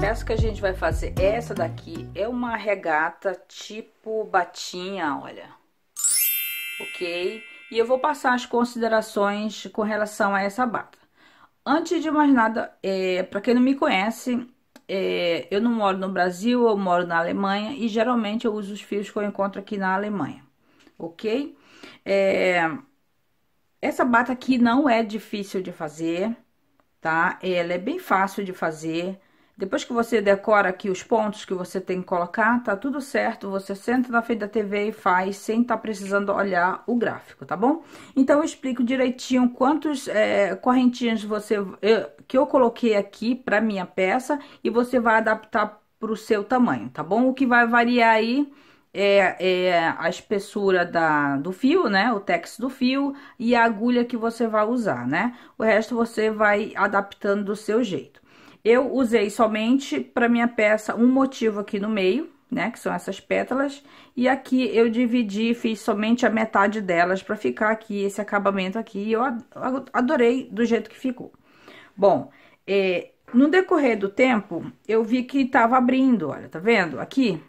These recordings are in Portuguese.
peça que a gente vai fazer, essa daqui, é uma regata tipo batinha, olha. Ok? E eu vou passar as considerações com relação a essa bata. Antes de mais nada, é, para quem não me conhece, é, eu não moro no Brasil, eu moro na Alemanha e geralmente eu uso os fios que eu encontro aqui na Alemanha, ok? É, essa bata aqui não é difícil de fazer, tá? Ela é bem fácil de fazer, depois que você decora aqui os pontos que você tem que colocar, tá tudo certo. Você senta na frente da TV e faz sem estar tá precisando olhar o gráfico, tá bom? Então, eu explico direitinho quantos é, correntinhas você eu, que eu coloquei aqui para minha peça e você vai adaptar para o seu tamanho, tá bom? O que vai variar aí é, é, a espessura da, do fio, né? O tex do fio e a agulha que você vai usar, né? O resto você vai adaptando do seu jeito. Eu usei somente para minha peça um motivo aqui no meio, né, que são essas pétalas, e aqui eu dividi, fiz somente a metade delas para ficar aqui esse acabamento aqui, eu adorei do jeito que ficou. Bom, é, no decorrer do tempo, eu vi que tava abrindo, olha, tá vendo? Aqui,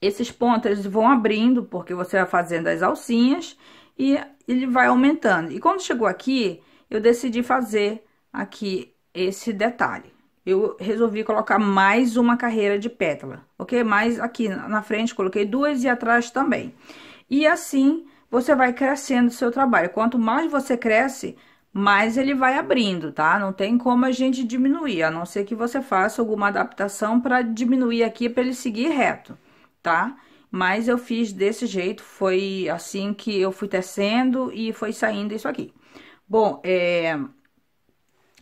esses pontos vão abrindo, porque você vai fazendo as alcinhas e ele vai aumentando. E quando chegou aqui, eu decidi fazer aqui esse detalhe. Eu resolvi colocar mais uma carreira de pétala, ok? Mais aqui na frente coloquei duas e atrás também. E assim você vai crescendo o seu trabalho. Quanto mais você cresce, mais ele vai abrindo, tá? Não tem como a gente diminuir, a não ser que você faça alguma adaptação para diminuir aqui para ele seguir reto, tá? Mas eu fiz desse jeito, foi assim que eu fui tecendo e foi saindo isso aqui. Bom, é,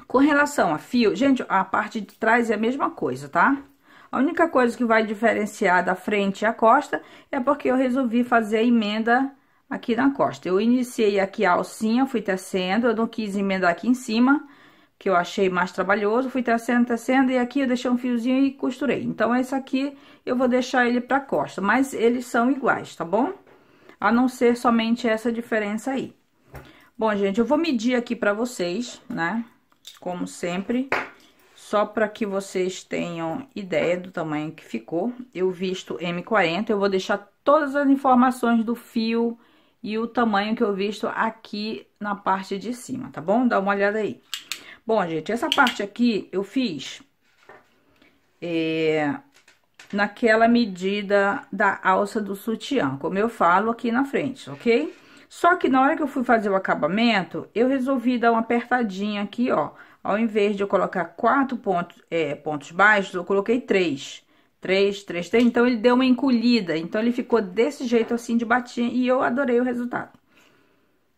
com relação a fio, gente, a parte de trás é a mesma coisa, tá? A única coisa que vai diferenciar da frente e a costa é porque eu resolvi fazer a emenda aqui na costa. Eu iniciei aqui a alcinha, fui tecendo, eu não quis emendar aqui em cima, que eu achei mais trabalhoso, fui tecendo, tecendo, e aqui eu deixei um fiozinho e costurei. Então, esse aqui eu vou deixar ele pra costa, mas eles são iguais, tá bom? A não ser somente essa diferença aí. Bom, gente, eu vou medir aqui pra vocês, né? como sempre, só para que vocês tenham ideia do tamanho que ficou. Eu visto M40, eu vou deixar todas as informações do fio e o tamanho que eu visto aqui na parte de cima, tá bom? Dá uma olhada aí. Bom, gente, essa parte aqui eu fiz é, naquela medida da alça do sutiã, como eu falo aqui na frente, ok? Só que na hora que eu fui fazer o acabamento, eu resolvi dar uma apertadinha aqui, ó. Ao invés de eu colocar quatro pontos, é, pontos baixos, eu coloquei três. Três, três, três. Então, ele deu uma encolhida. Então, ele ficou desse jeito assim, de batinha. E eu adorei o resultado.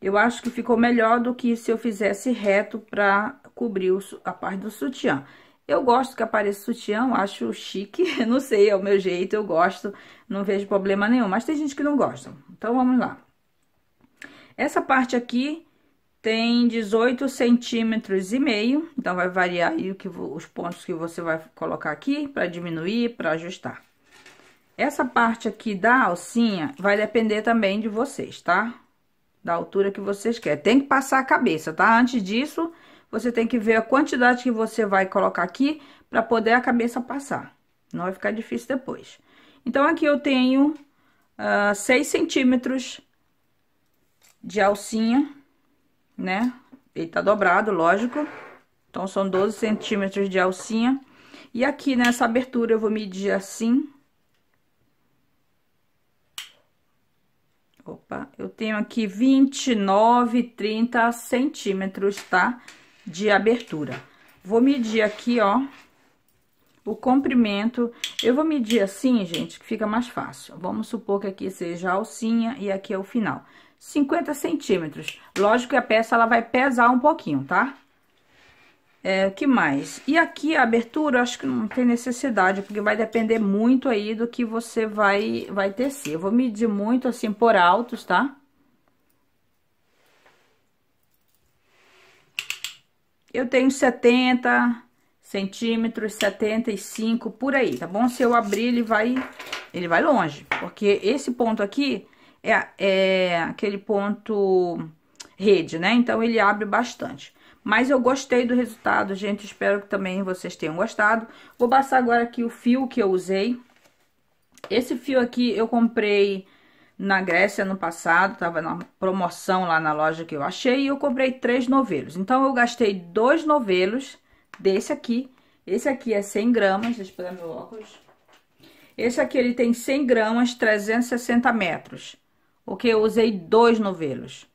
Eu acho que ficou melhor do que se eu fizesse reto pra cobrir a parte do sutiã. Eu gosto que apareça sutiã, acho chique, não sei, é o meu jeito, eu gosto, não vejo problema nenhum, mas tem gente que não gosta. Então, vamos lá. Essa parte aqui tem 18 centímetros e meio, então vai variar aí o que, os pontos que você vai colocar aqui para diminuir, para ajustar. Essa parte aqui da alcinha vai depender também de vocês, tá? Da altura que vocês querem. Tem que passar a cabeça, tá? Antes disso, você tem que ver a quantidade que você vai colocar aqui para poder a cabeça passar. Não vai ficar difícil depois. Então, aqui eu tenho uh, ah, 6 centímetros de alcinha, né? Ele tá dobrado, lógico. Então, são 12 centímetros de alcinha. E aqui nessa abertura eu vou medir assim. Opa, eu tenho aqui 29, 30 centímetros, tá? De abertura. Vou medir aqui, ó, o comprimento. Eu vou medir assim, gente, que fica mais fácil. Vamos supor que aqui seja a alcinha e aqui é o final. 50 centímetros. Lógico que a peça ela vai pesar um pouquinho, tá? É, o que mais? E aqui a abertura, acho que não tem necessidade, porque vai depender muito aí do que você vai, vai tecer. Eu vou medir muito assim por altos, tá? Eu tenho 70 centímetros, 75 por aí, tá bom? Se eu abrir, ele vai, ele vai longe, porque esse ponto aqui é, é aquele ponto rede, né? Então, ele abre bastante. Mas eu gostei do resultado, gente. Espero que também vocês tenham gostado. Vou passar agora aqui o fio que eu usei. Esse fio aqui eu comprei na Grécia no passado, tava na promoção lá na loja que eu achei, e eu comprei três novelos. Então, eu gastei dois novelos desse aqui. Esse aqui é 100 gramas, deixa eu pegar meu óculos. Esse aqui ele tem 100 gramas, 360 metros porque eu usei dois novelos.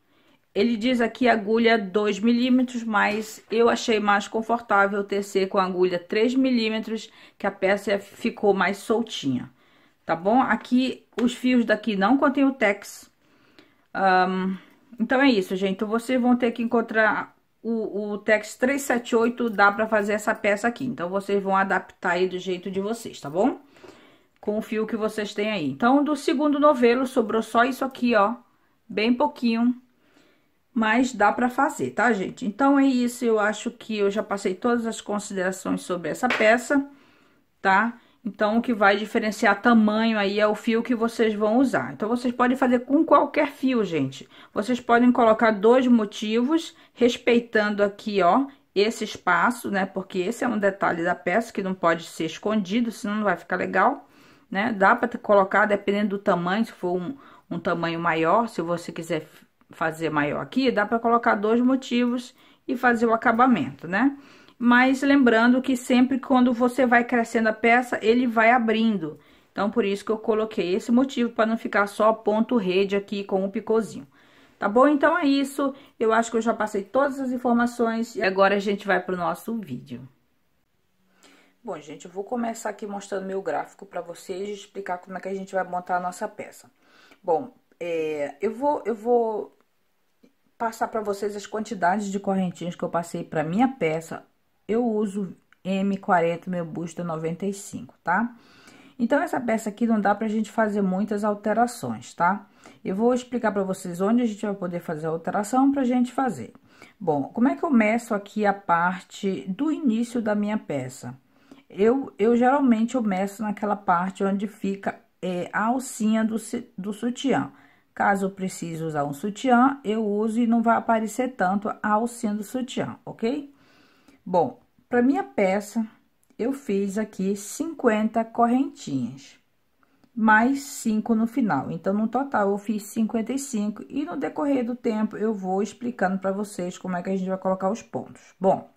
Ele diz aqui agulha 2 milímetros, mas eu achei mais confortável tecer com agulha 3 milímetros, que a peça ficou mais soltinha, tá bom? Aqui, os fios daqui não contêm o tex. Um, então, é isso, gente. Então, vocês vão ter que encontrar o, o tex 378, dá pra fazer essa peça aqui. Então, vocês vão adaptar aí do jeito de vocês, tá bom? com o fio que vocês têm aí. Então, do segundo novelo, sobrou só isso aqui, ó, bem pouquinho, mas dá pra fazer, tá, gente? Então, é isso, eu acho que eu já passei todas as considerações sobre essa peça, tá? Então, o que vai diferenciar tamanho aí é o fio que vocês vão usar. Então, vocês podem fazer com qualquer fio, gente. Vocês podem colocar dois motivos, respeitando aqui, ó, esse espaço, né? Porque esse é um detalhe da peça que não pode ser escondido, senão não vai ficar legal né? Dá para colocar dependendo do tamanho, se for um, um tamanho maior, se você quiser fazer maior aqui, dá para colocar dois motivos e fazer o acabamento, né? Mas lembrando que sempre quando você vai crescendo a peça, ele vai abrindo. Então, por isso que eu coloquei esse motivo, para não ficar só ponto rede aqui com o um Tá bom? Então, é isso. Eu acho que eu já passei todas as informações. E agora, a gente vai pro nosso vídeo. Bom, gente, eu vou começar aqui mostrando meu gráfico para vocês e explicar como é que a gente vai montar a nossa peça. Bom, é, eu, vou, eu vou passar para vocês as quantidades de correntinhas que eu passei para minha peça. Eu uso M40, meu busto 95, é tá? Então, essa peça aqui não dá para a gente fazer muitas alterações, tá? Eu vou explicar para vocês onde a gente vai poder fazer a alteração para a gente fazer. Bom, como é que eu meço aqui a parte do início da minha peça? eu, eu geralmente eu meço naquela parte onde fica é, a alcinha do, do sutiã. Caso eu precise usar um sutiã, eu uso e não vai aparecer tanto a alcinha do sutiã, ok? Bom, para minha peça, eu fiz aqui 50 correntinhas, mais 5 no final. Então, no total, eu fiz 55 e no decorrer do tempo eu vou explicando para vocês como é que a gente vai colocar os pontos. Bom,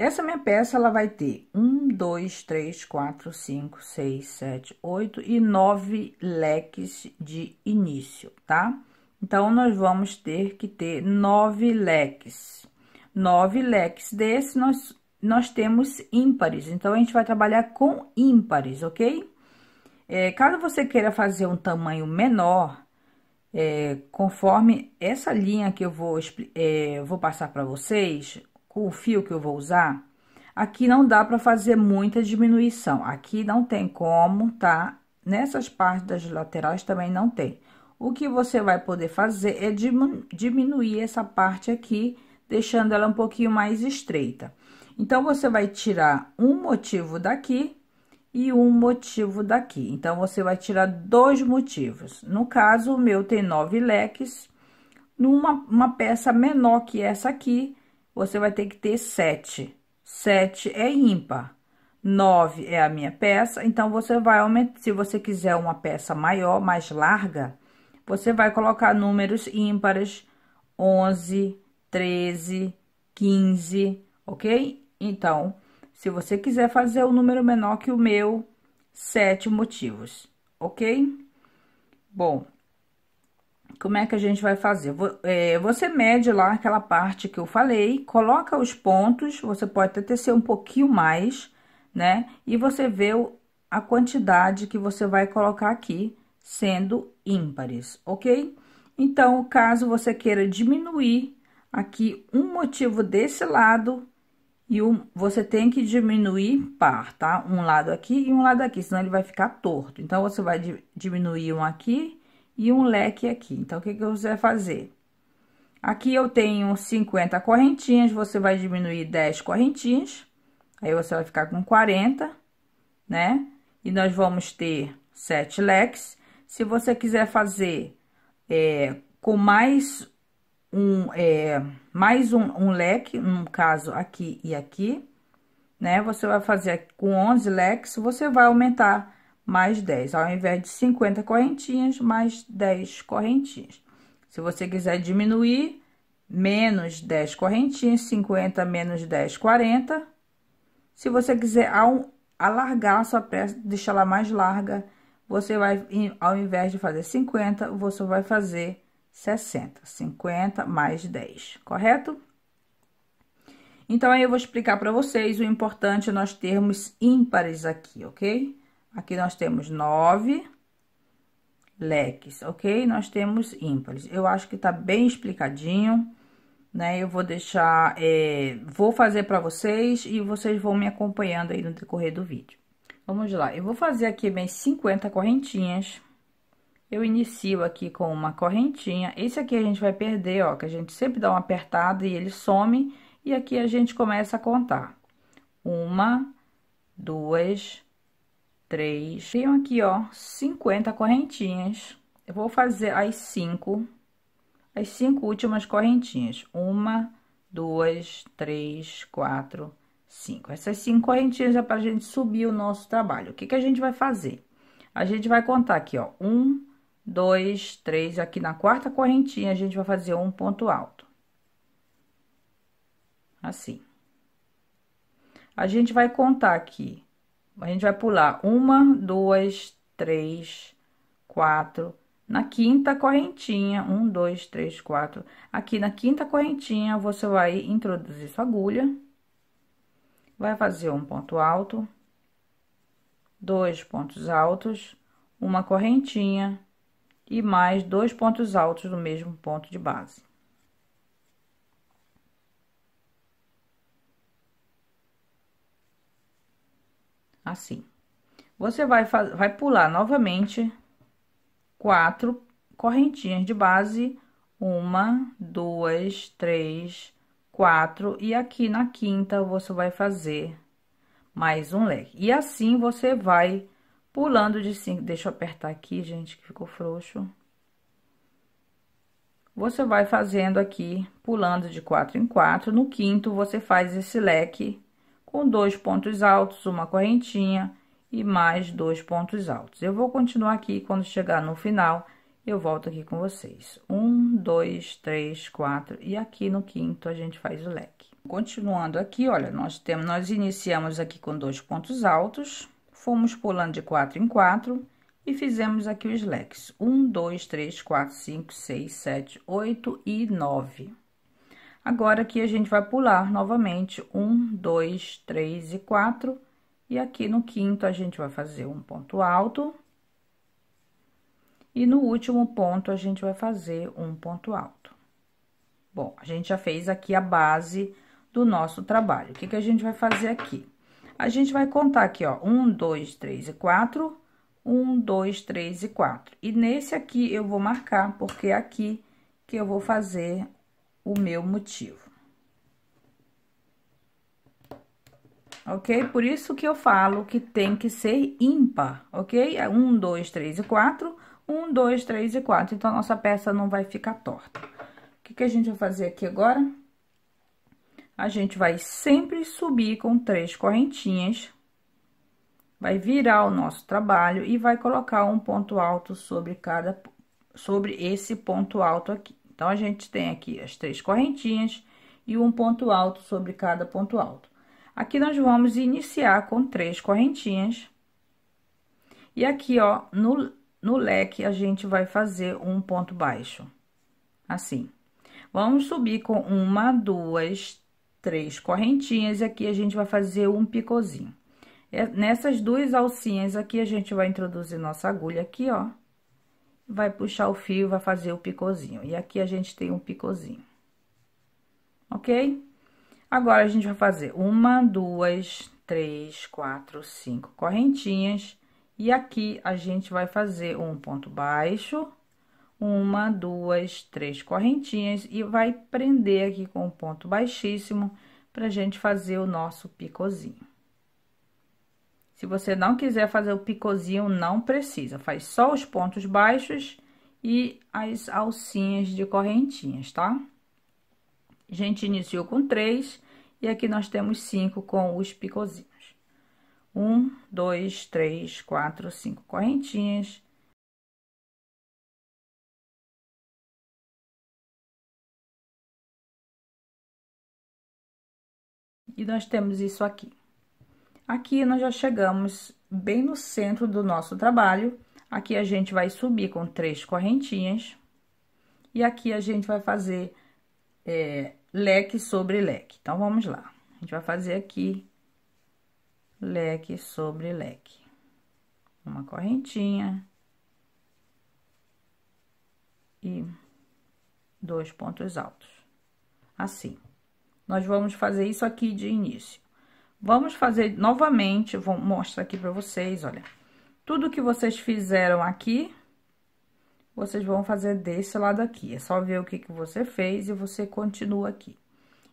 essa minha peça, ela vai ter um, dois, três, quatro, cinco, seis, sete, oito e nove leques de início, tá? Então, nós vamos ter que ter nove leques. Nove leques desse, nós, nós temos ímpares, então, a gente vai trabalhar com ímpares, ok? É, caso você queira fazer um tamanho menor, é, conforme essa linha que eu vou, é, vou passar para vocês, com o fio que eu vou usar, aqui não dá para fazer muita diminuição. Aqui não tem como, tá? Nessas partes das laterais também não tem. O que você vai poder fazer é diminuir essa parte aqui, deixando ela um pouquinho mais estreita. Então, você vai tirar um motivo daqui e um motivo daqui. Então, você vai tirar dois motivos. No caso, o meu tem nove leques. Numa uma peça menor que essa aqui, você vai ter que ter sete. Sete é ímpar. Nove é a minha peça, então você vai aumentar. Se você quiser uma peça maior, mais larga, você vai colocar números ímpares: 11, 13, 15, ok? Então, se você quiser fazer o um número menor que o meu, sete motivos, ok? Bom, como é que a gente vai fazer? É, você mede lá aquela parte que eu falei, coloca os pontos, você pode até tecer um pouquinho mais, né? E você vê a quantidade que você vai colocar aqui, sendo ímpares, ok? Então, caso você queira diminuir aqui um motivo desse lado, e um, você tem que diminuir par, tá? Um lado aqui e um lado aqui, senão ele vai ficar torto. Então, você vai diminuir um aqui e um leque aqui. Então, o que, que você vai fazer? Aqui eu tenho 50 correntinhas, você vai diminuir 10 correntinhas, aí você vai ficar com 40, né? E nós vamos ter 7 leques. Se você quiser fazer é, com mais um, é, mais um, um leque, no um caso aqui e aqui, né? Você vai fazer com 11 leques, você vai aumentar mais 10. Ao invés de 50 correntinhas, mais 10 correntinhas. Se você quiser diminuir, menos 10 correntinhas, 50 menos 10, 40. Se você quiser alargar a sua peça, deixar ela mais larga, você vai, ao invés de fazer 50, você vai fazer 60. 50 mais 10, correto? Então, aí eu vou explicar para vocês o importante é nós termos ímpares aqui, ok? Aqui nós temos nove leques, ok? Nós temos ímpares. Eu acho que tá bem explicadinho, né? Eu vou deixar, é, vou fazer para vocês e vocês vão me acompanhando aí no decorrer do vídeo. Vamos lá, eu vou fazer aqui bem 50 correntinhas. Eu inicio aqui com uma correntinha. Esse aqui a gente vai perder, ó, que a gente sempre dá uma apertada e ele some. E aqui a gente começa a contar. Uma, duas, três. Tenho aqui, ó, 50 correntinhas. Eu vou fazer as cinco, as cinco últimas correntinhas. Uma, duas, três, quatro, cinco. Essas cinco correntinhas é pra gente subir o nosso trabalho. O que que a gente vai fazer? A gente vai contar aqui, ó, um, dois, três. Aqui na quarta correntinha, a gente vai fazer um ponto alto. Assim. A gente vai contar aqui a gente vai pular uma, duas, três, quatro. Na quinta correntinha, um, dois, três, quatro. Aqui na quinta correntinha, você vai introduzir sua agulha. Vai fazer um ponto alto. Dois pontos altos. Uma correntinha. E mais dois pontos altos no mesmo ponto de base. assim. Você vai, vai pular novamente quatro correntinhas de base, uma, duas, três, quatro, e aqui na quinta você vai fazer mais um leque. E assim você vai pulando de cinco, deixa eu apertar aqui, gente, que ficou frouxo. Você vai fazendo aqui, pulando de quatro em quatro, no quinto você faz esse leque com dois pontos altos, uma correntinha e mais dois pontos altos. Eu vou continuar aqui, quando chegar no final, eu volto aqui com vocês. Um, dois, três, quatro, e aqui no quinto a gente faz o leque. Continuando aqui, olha, nós temos, nós iniciamos aqui com dois pontos altos, fomos pulando de quatro em quatro e fizemos aqui os leques. Um, dois, três, quatro, cinco, seis, sete, oito e nove. Agora, aqui a gente vai pular novamente um, dois, três e quatro. E aqui no quinto, a gente vai fazer um ponto alto. E no último ponto, a gente vai fazer um ponto alto. Bom, a gente já fez aqui a base do nosso trabalho. O que, que a gente vai fazer aqui? A gente vai contar aqui, ó, um, dois, três e quatro, um, dois, três e quatro. E nesse aqui eu vou marcar, porque é aqui que eu vou fazer o meu motivo. Ok? Por isso que eu falo que tem que ser ímpar, ok? É um, dois, três e quatro. Um, dois, três e quatro. Então, a nossa peça não vai ficar torta. O que, que a gente vai fazer aqui agora? A gente vai sempre subir com três correntinhas, vai virar o nosso trabalho e vai colocar um ponto alto sobre cada, sobre esse ponto alto aqui. Então, a gente tem aqui as três correntinhas e um ponto alto sobre cada ponto alto. Aqui, nós vamos iniciar com três correntinhas. E aqui, ó, no, no leque, a gente vai fazer um ponto baixo. Assim. Vamos subir com uma, duas, três correntinhas e aqui a gente vai fazer um picôzinho. É, nessas duas alcinhas aqui, a gente vai introduzir nossa agulha aqui, ó vai puxar o fio, vai fazer o picôzinho. E aqui a gente tem um picôzinho, ok? Agora, a gente vai fazer uma, duas, três, quatro, cinco correntinhas. E aqui, a gente vai fazer um ponto baixo, uma, duas, três correntinhas. E vai prender aqui com um ponto baixíssimo, pra gente fazer o nosso picôzinho. Se você não quiser fazer o picozinho, não precisa. Faz só os pontos baixos e as alcinhas de correntinhas, tá? A gente iniciou com três e aqui nós temos cinco com os picozinhos. Um, dois, três, quatro, cinco correntinhas. E nós temos isso aqui. Aqui nós já chegamos bem no centro do nosso trabalho. Aqui a gente vai subir com três correntinhas. E aqui a gente vai fazer é, leque sobre leque. Então, vamos lá. A gente vai fazer aqui leque sobre leque. Uma correntinha. E dois pontos altos. Assim. Nós vamos fazer isso aqui de início. Vamos fazer novamente, vou mostrar aqui pra vocês, olha. Tudo que vocês fizeram aqui, vocês vão fazer desse lado aqui. É só ver o que, que você fez e você continua aqui.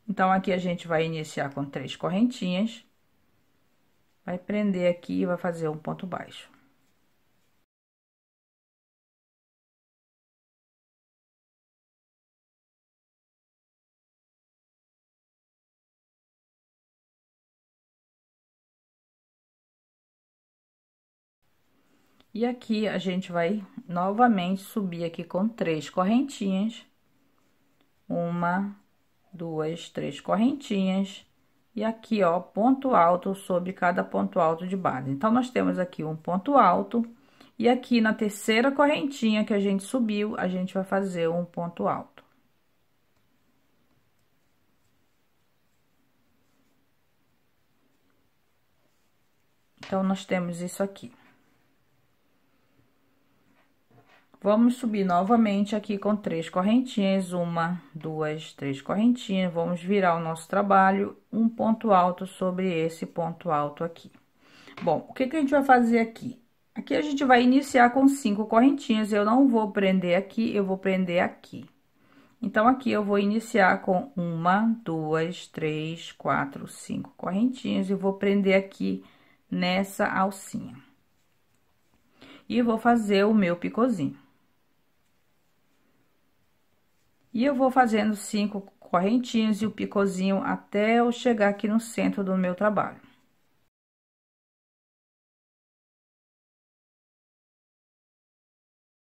Então, aqui a gente vai iniciar com três correntinhas. Vai prender aqui e vai fazer um ponto baixo. E aqui, a gente vai novamente subir aqui com três correntinhas. Uma, duas, três correntinhas. E aqui, ó, ponto alto sobre cada ponto alto de base. Então, nós temos aqui um ponto alto. E aqui, na terceira correntinha que a gente subiu, a gente vai fazer um ponto alto. Então, nós temos isso aqui. Vamos subir novamente aqui com três correntinhas, uma, duas, três correntinhas, vamos virar o nosso trabalho, um ponto alto sobre esse ponto alto aqui. Bom, o que que a gente vai fazer aqui? Aqui a gente vai iniciar com cinco correntinhas, eu não vou prender aqui, eu vou prender aqui. Então, aqui eu vou iniciar com uma, duas, três, quatro, cinco correntinhas e vou prender aqui nessa alcinha. E vou fazer o meu picôzinho. E eu vou fazendo cinco correntinhas e o picozinho até eu chegar aqui no centro do meu trabalho.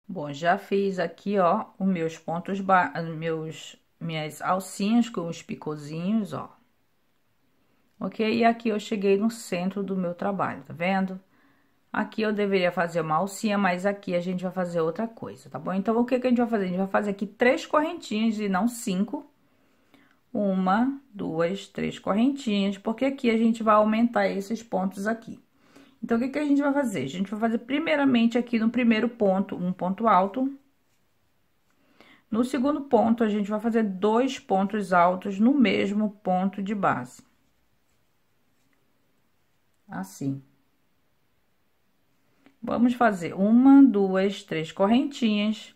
Bom, já fiz aqui, ó, os meus pontos, meus, minhas alcinhas com os picozinhos, ó. Ok? E aqui eu cheguei no centro do meu trabalho, tá vendo? Aqui eu deveria fazer uma alcinha, mas aqui a gente vai fazer outra coisa, tá bom? Então, o que, que a gente vai fazer? A gente vai fazer aqui três correntinhas e não cinco. Uma, duas, três correntinhas, porque aqui a gente vai aumentar esses pontos aqui. Então, o que, que a gente vai fazer? A gente vai fazer primeiramente aqui no primeiro ponto, um ponto alto. No segundo ponto, a gente vai fazer dois pontos altos no mesmo ponto de base. Assim. Vamos fazer uma, duas, três correntinhas.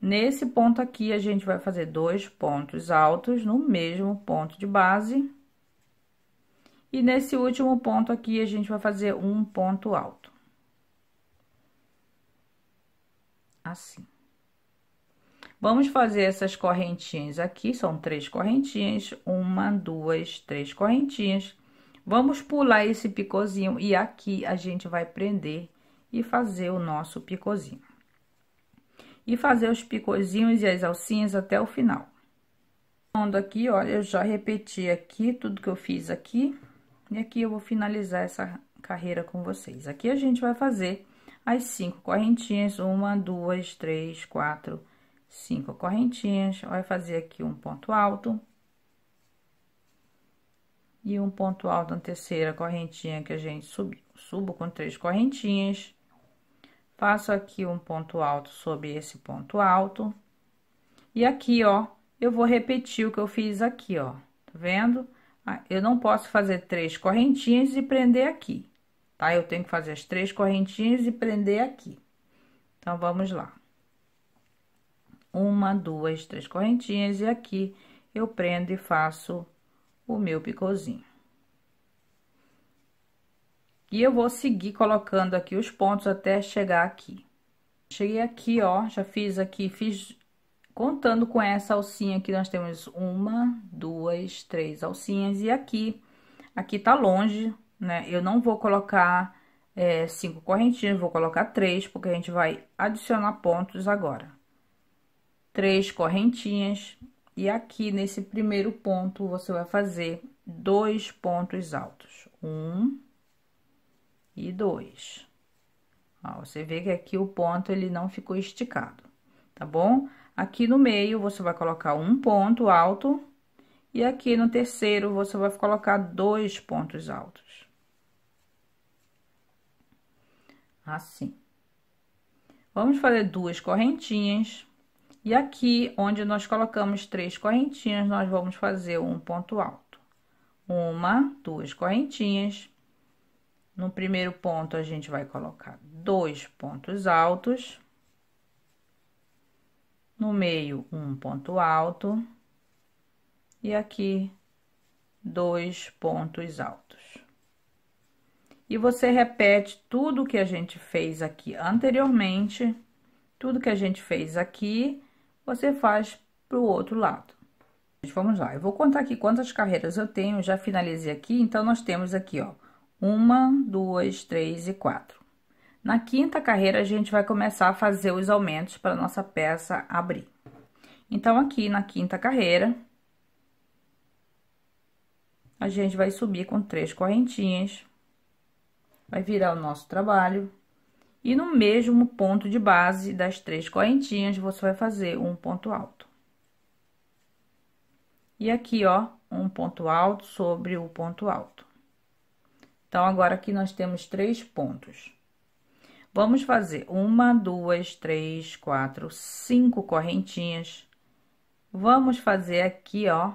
Nesse ponto aqui, a gente vai fazer dois pontos altos no mesmo ponto de base. E nesse último ponto aqui, a gente vai fazer um ponto alto. Assim. Vamos fazer essas correntinhas aqui, são três correntinhas, uma, duas, três correntinhas. Vamos pular esse picôzinho e aqui a gente vai prender e fazer o nosso picozinho. E fazer os picozinhos e as alcinhas até o final. Pondo aqui, olha, eu já repeti aqui tudo que eu fiz aqui. E aqui eu vou finalizar essa carreira com vocês. Aqui a gente vai fazer as cinco correntinhas, uma, duas, três, quatro, cinco correntinhas. Vai fazer aqui um ponto alto. E um ponto alto na terceira correntinha que a gente subiu. Subo com três correntinhas. Faço aqui um ponto alto sobre esse ponto alto. E aqui, ó, eu vou repetir o que eu fiz aqui, ó. Tá vendo? Ah, eu não posso fazer três correntinhas e prender aqui, tá? Eu tenho que fazer as três correntinhas e prender aqui. Então, vamos lá. Uma, duas, três correntinhas e aqui eu prendo e faço o meu picôzinho. E eu vou seguir colocando aqui os pontos até chegar aqui. Cheguei aqui, ó, já fiz aqui, fiz contando com essa alcinha aqui, nós temos uma, duas, três alcinhas. E aqui, aqui tá longe, né? Eu não vou colocar é, cinco correntinhas, vou colocar três, porque a gente vai adicionar pontos agora. Três correntinhas. E aqui, nesse primeiro ponto, você vai fazer dois pontos altos. Um, e 2. Ó, você vê que aqui o ponto ele não ficou esticado, tá bom? Aqui no meio, você vai colocar um ponto alto e aqui no terceiro, você vai colocar dois pontos altos. Assim. Vamos fazer duas correntinhas. E aqui, onde nós colocamos três correntinhas, nós vamos fazer um ponto alto. Uma, duas correntinhas no primeiro ponto, a gente vai colocar dois pontos altos. No meio, um ponto alto. E aqui, dois pontos altos. E você repete tudo que a gente fez aqui anteriormente, tudo que a gente fez aqui, você faz pro outro lado. Vamos lá, eu vou contar aqui quantas carreiras eu tenho, já finalizei aqui, então nós temos aqui, ó, uma, duas, três e quatro. Na quinta carreira, a gente vai começar a fazer os aumentos para nossa peça abrir. Então, aqui na quinta carreira, a gente vai subir com três correntinhas, vai virar o nosso trabalho. E no mesmo ponto de base das três correntinhas, você vai fazer um ponto alto. E aqui, ó, um ponto alto sobre o ponto alto. Então, agora aqui nós temos três pontos. Vamos fazer uma, duas, três, quatro, cinco correntinhas. Vamos fazer aqui, ó,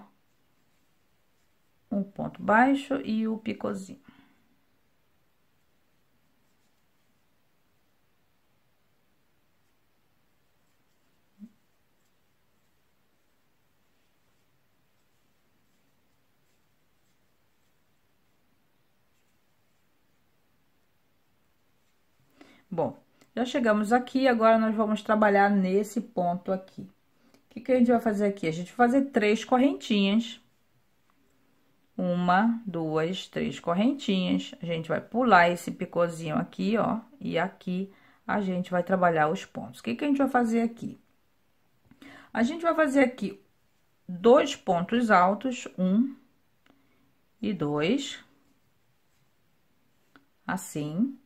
um ponto baixo e o picozinho. Bom, já chegamos aqui, agora nós vamos trabalhar nesse ponto aqui. O que, que a gente vai fazer aqui? A gente vai fazer três correntinhas. Uma, duas, três correntinhas. A gente vai pular esse picôzinho aqui, ó, e aqui a gente vai trabalhar os pontos. O que, que a gente vai fazer aqui? A gente vai fazer aqui dois pontos altos, um e dois, assim.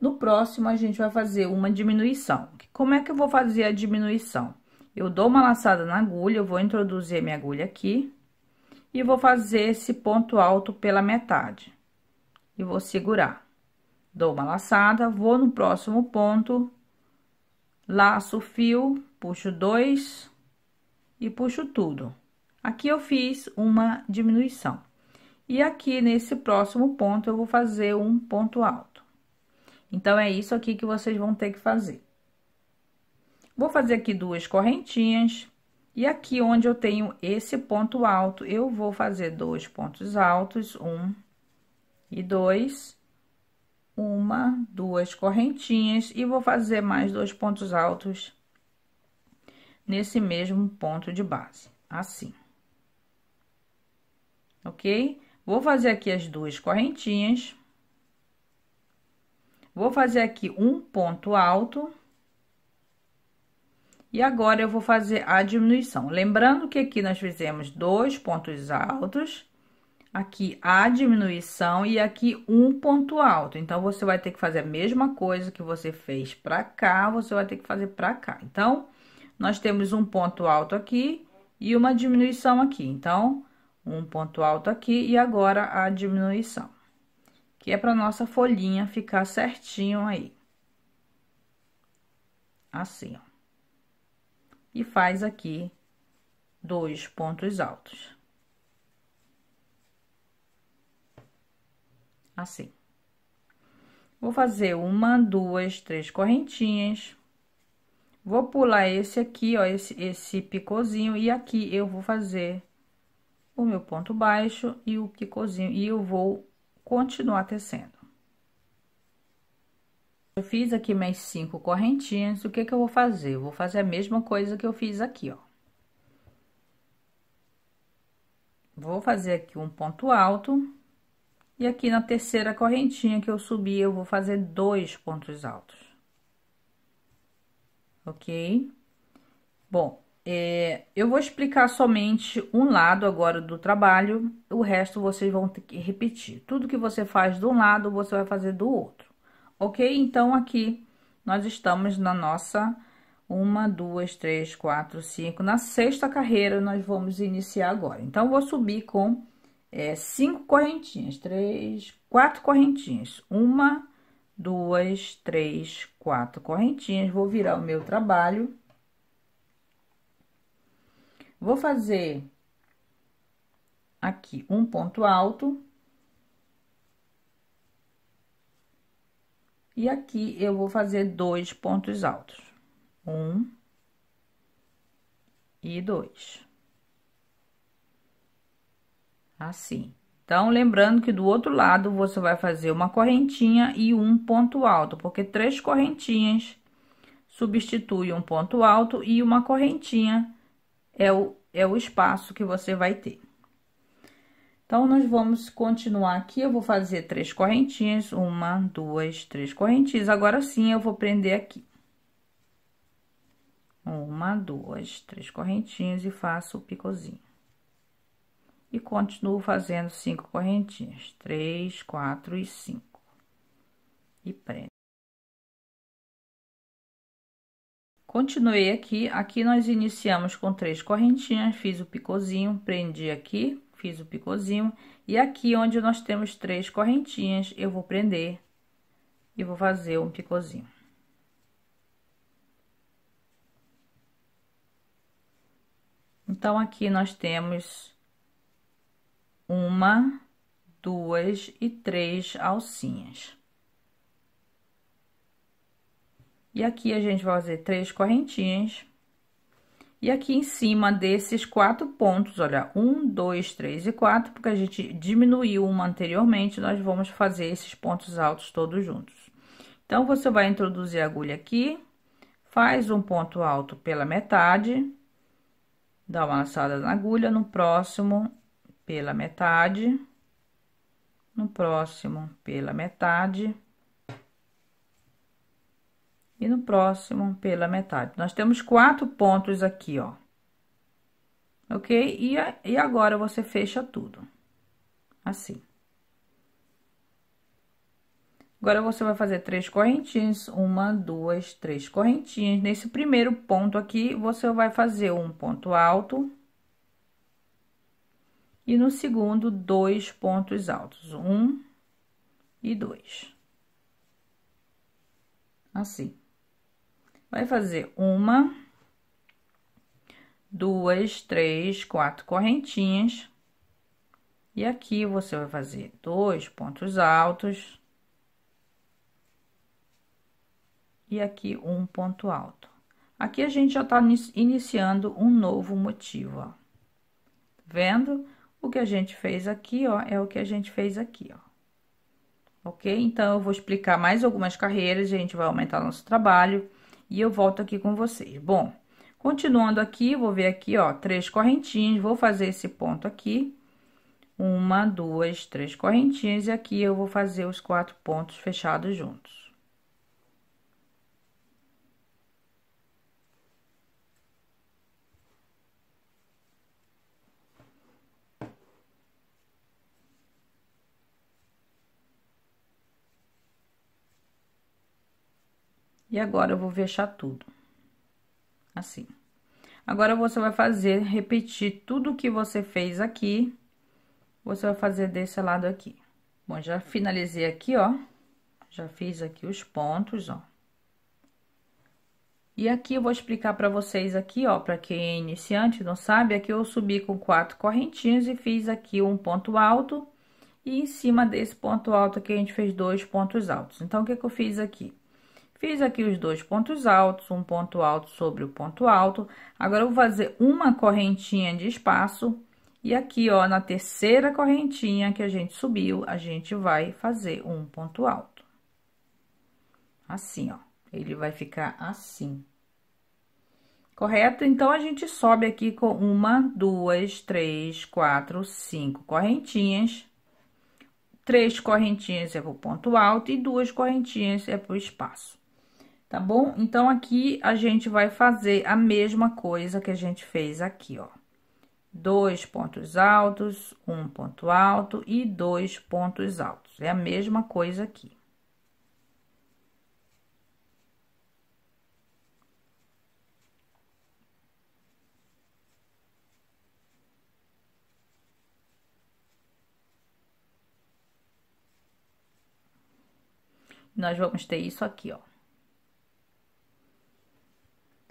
No próximo, a gente vai fazer uma diminuição. Como é que eu vou fazer a diminuição? Eu dou uma laçada na agulha, eu vou introduzir minha agulha aqui. E vou fazer esse ponto alto pela metade. E vou segurar. Dou uma laçada, vou no próximo ponto, laço o fio, puxo dois e puxo tudo. Aqui eu fiz uma diminuição. E aqui, nesse próximo ponto, eu vou fazer um ponto alto. Então, é isso aqui que vocês vão ter que fazer. Vou fazer aqui duas correntinhas. E aqui onde eu tenho esse ponto alto, eu vou fazer dois pontos altos, um e dois, uma, duas correntinhas, e vou fazer mais dois pontos altos nesse mesmo ponto de base, assim. Ok? Vou fazer aqui as duas correntinhas. Vou fazer aqui um ponto alto. E agora, eu vou fazer a diminuição. Lembrando que aqui nós fizemos dois pontos altos, aqui a diminuição e aqui um ponto alto. Então, você vai ter que fazer a mesma coisa que você fez pra cá, você vai ter que fazer pra cá. Então, nós temos um ponto alto aqui e uma diminuição aqui. Então, um ponto alto aqui e agora a diminuição que é para nossa folhinha ficar certinho aí. Assim, ó. E faz aqui dois pontos altos. Assim. Vou fazer uma, duas, três correntinhas. Vou pular esse aqui, ó, esse, esse picôzinho, e aqui eu vou fazer o meu ponto baixo e o picôzinho, e eu vou continuar tecendo. Eu fiz aqui mais cinco correntinhas, o que que eu vou fazer? Eu vou fazer a mesma coisa que eu fiz aqui, ó. Vou fazer aqui um ponto alto, e aqui na terceira correntinha que eu subi, eu vou fazer dois pontos altos. Ok? Bom, é, eu vou explicar somente um lado agora do trabalho, o resto vocês vão ter que repetir. Tudo que você faz de um lado, você vai fazer do outro, ok? Então, aqui nós estamos na nossa uma, duas, três, quatro, cinco. Na sexta carreira, nós vamos iniciar agora. Então, vou subir com é, cinco correntinhas, três, quatro correntinhas. Uma, duas, três, quatro correntinhas. Vou virar o meu trabalho Vou fazer aqui um ponto alto. E aqui eu vou fazer dois pontos altos. Um e dois. Assim. Então, lembrando que do outro lado, você vai fazer uma correntinha e um ponto alto, porque três correntinhas substitui um ponto alto e uma correntinha é o, é o espaço que você vai ter. Então, nós vamos continuar aqui, eu vou fazer três correntinhas, uma, duas, três correntinhas, agora sim eu vou prender aqui. Uma, duas, três correntinhas e faço o picozinho. E continuo fazendo cinco correntinhas, três, quatro e cinco. E prendo. Continuei aqui, aqui nós iniciamos com três correntinhas, fiz o picozinho, prendi aqui, fiz o picozinho, e aqui onde nós temos três correntinhas, eu vou prender e vou fazer um picozinho. Então, aqui nós temos uma, duas e três alcinhas. E aqui a gente vai fazer três correntinhas. E aqui em cima desses quatro pontos, olha, um, dois, três e quatro, porque a gente diminuiu uma anteriormente, nós vamos fazer esses pontos altos todos juntos. Então, você vai introduzir a agulha aqui, faz um ponto alto pela metade, dá uma laçada na agulha, no próximo pela metade, no próximo pela metade, e no próximo pela metade. Nós temos quatro pontos aqui, ó. Ok? E, e agora você fecha tudo. Assim. Agora, você vai fazer três correntinhas, uma, duas, três correntinhas. Nesse primeiro ponto aqui, você vai fazer um ponto alto. E no segundo, dois pontos altos. Um e dois. Assim. Vai fazer uma, duas, três, quatro correntinhas. E aqui você vai fazer dois pontos altos. E aqui um ponto alto. Aqui a gente já tá iniciando um novo motivo, ó. Tá vendo? O que a gente fez aqui, ó, é o que a gente fez aqui, ó. Ok? Então, eu vou explicar mais algumas carreiras, a gente vai aumentar nosso trabalho e eu volto aqui com vocês. Bom, continuando aqui, vou ver aqui, ó, três correntinhas, vou fazer esse ponto aqui. Uma, duas, três correntinhas, e aqui eu vou fazer os quatro pontos fechados juntos. E agora, eu vou fechar tudo. Assim. Agora, você vai fazer, repetir tudo que você fez aqui. Você vai fazer desse lado aqui. Bom, já finalizei aqui, ó. Já fiz aqui os pontos, ó. E aqui eu vou explicar para vocês aqui, ó, para quem é iniciante, não sabe, aqui eu subi com quatro correntinhas e fiz aqui um ponto alto. E em cima desse ponto alto aqui a gente fez dois pontos altos. Então, o que que eu fiz aqui? Fiz aqui os dois pontos altos, um ponto alto sobre o ponto alto. Agora, eu vou fazer uma correntinha de espaço. E aqui, ó, na terceira correntinha que a gente subiu, a gente vai fazer um ponto alto. Assim, ó. Ele vai ficar assim. Correto? Então, a gente sobe aqui com uma, duas, três, quatro, cinco correntinhas. Três correntinhas é pro ponto alto e duas correntinhas é pro espaço tá bom? Então, aqui a gente vai fazer a mesma coisa que a gente fez aqui, ó. Dois pontos altos, um ponto alto e dois pontos altos. É a mesma coisa aqui. Nós vamos ter isso aqui, ó.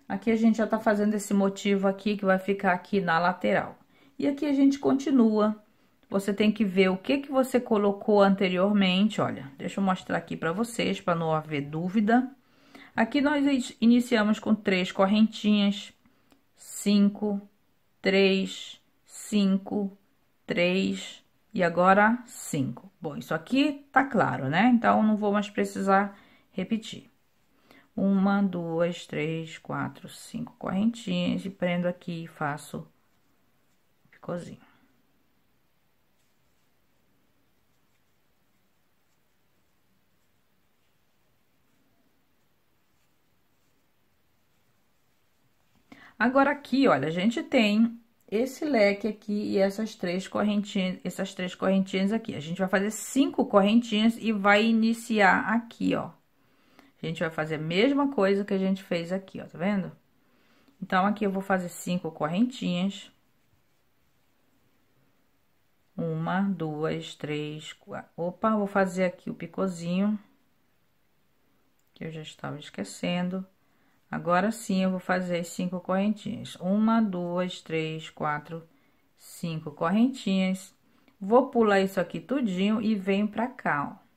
Aqui a gente já tá fazendo esse motivo aqui, que vai ficar aqui na lateral. E aqui a gente continua. Você tem que ver o que que você colocou anteriormente, olha. Deixa eu mostrar aqui pra vocês, pra não haver dúvida. Aqui nós iniciamos com três correntinhas, cinco, três, cinco, três e agora cinco. Bom, isso aqui tá claro, né? Então, não vou mais precisar repetir uma, duas, três, quatro, cinco correntinhas e prendo aqui e faço picôzinho. Agora aqui, olha, a gente tem esse leque aqui e essas três correntinhas, essas três correntinhas aqui. A gente vai fazer cinco correntinhas e vai iniciar aqui, ó. A gente vai fazer a mesma coisa que a gente fez aqui, ó, tá vendo? Então, aqui eu vou fazer cinco correntinhas. Uma, duas, três, quatro. Opa, vou fazer aqui o picozinho, que eu já estava esquecendo. Agora sim, eu vou fazer cinco correntinhas. Uma, duas, três, quatro, cinco correntinhas. Vou pular isso aqui tudinho e venho pra cá, ó.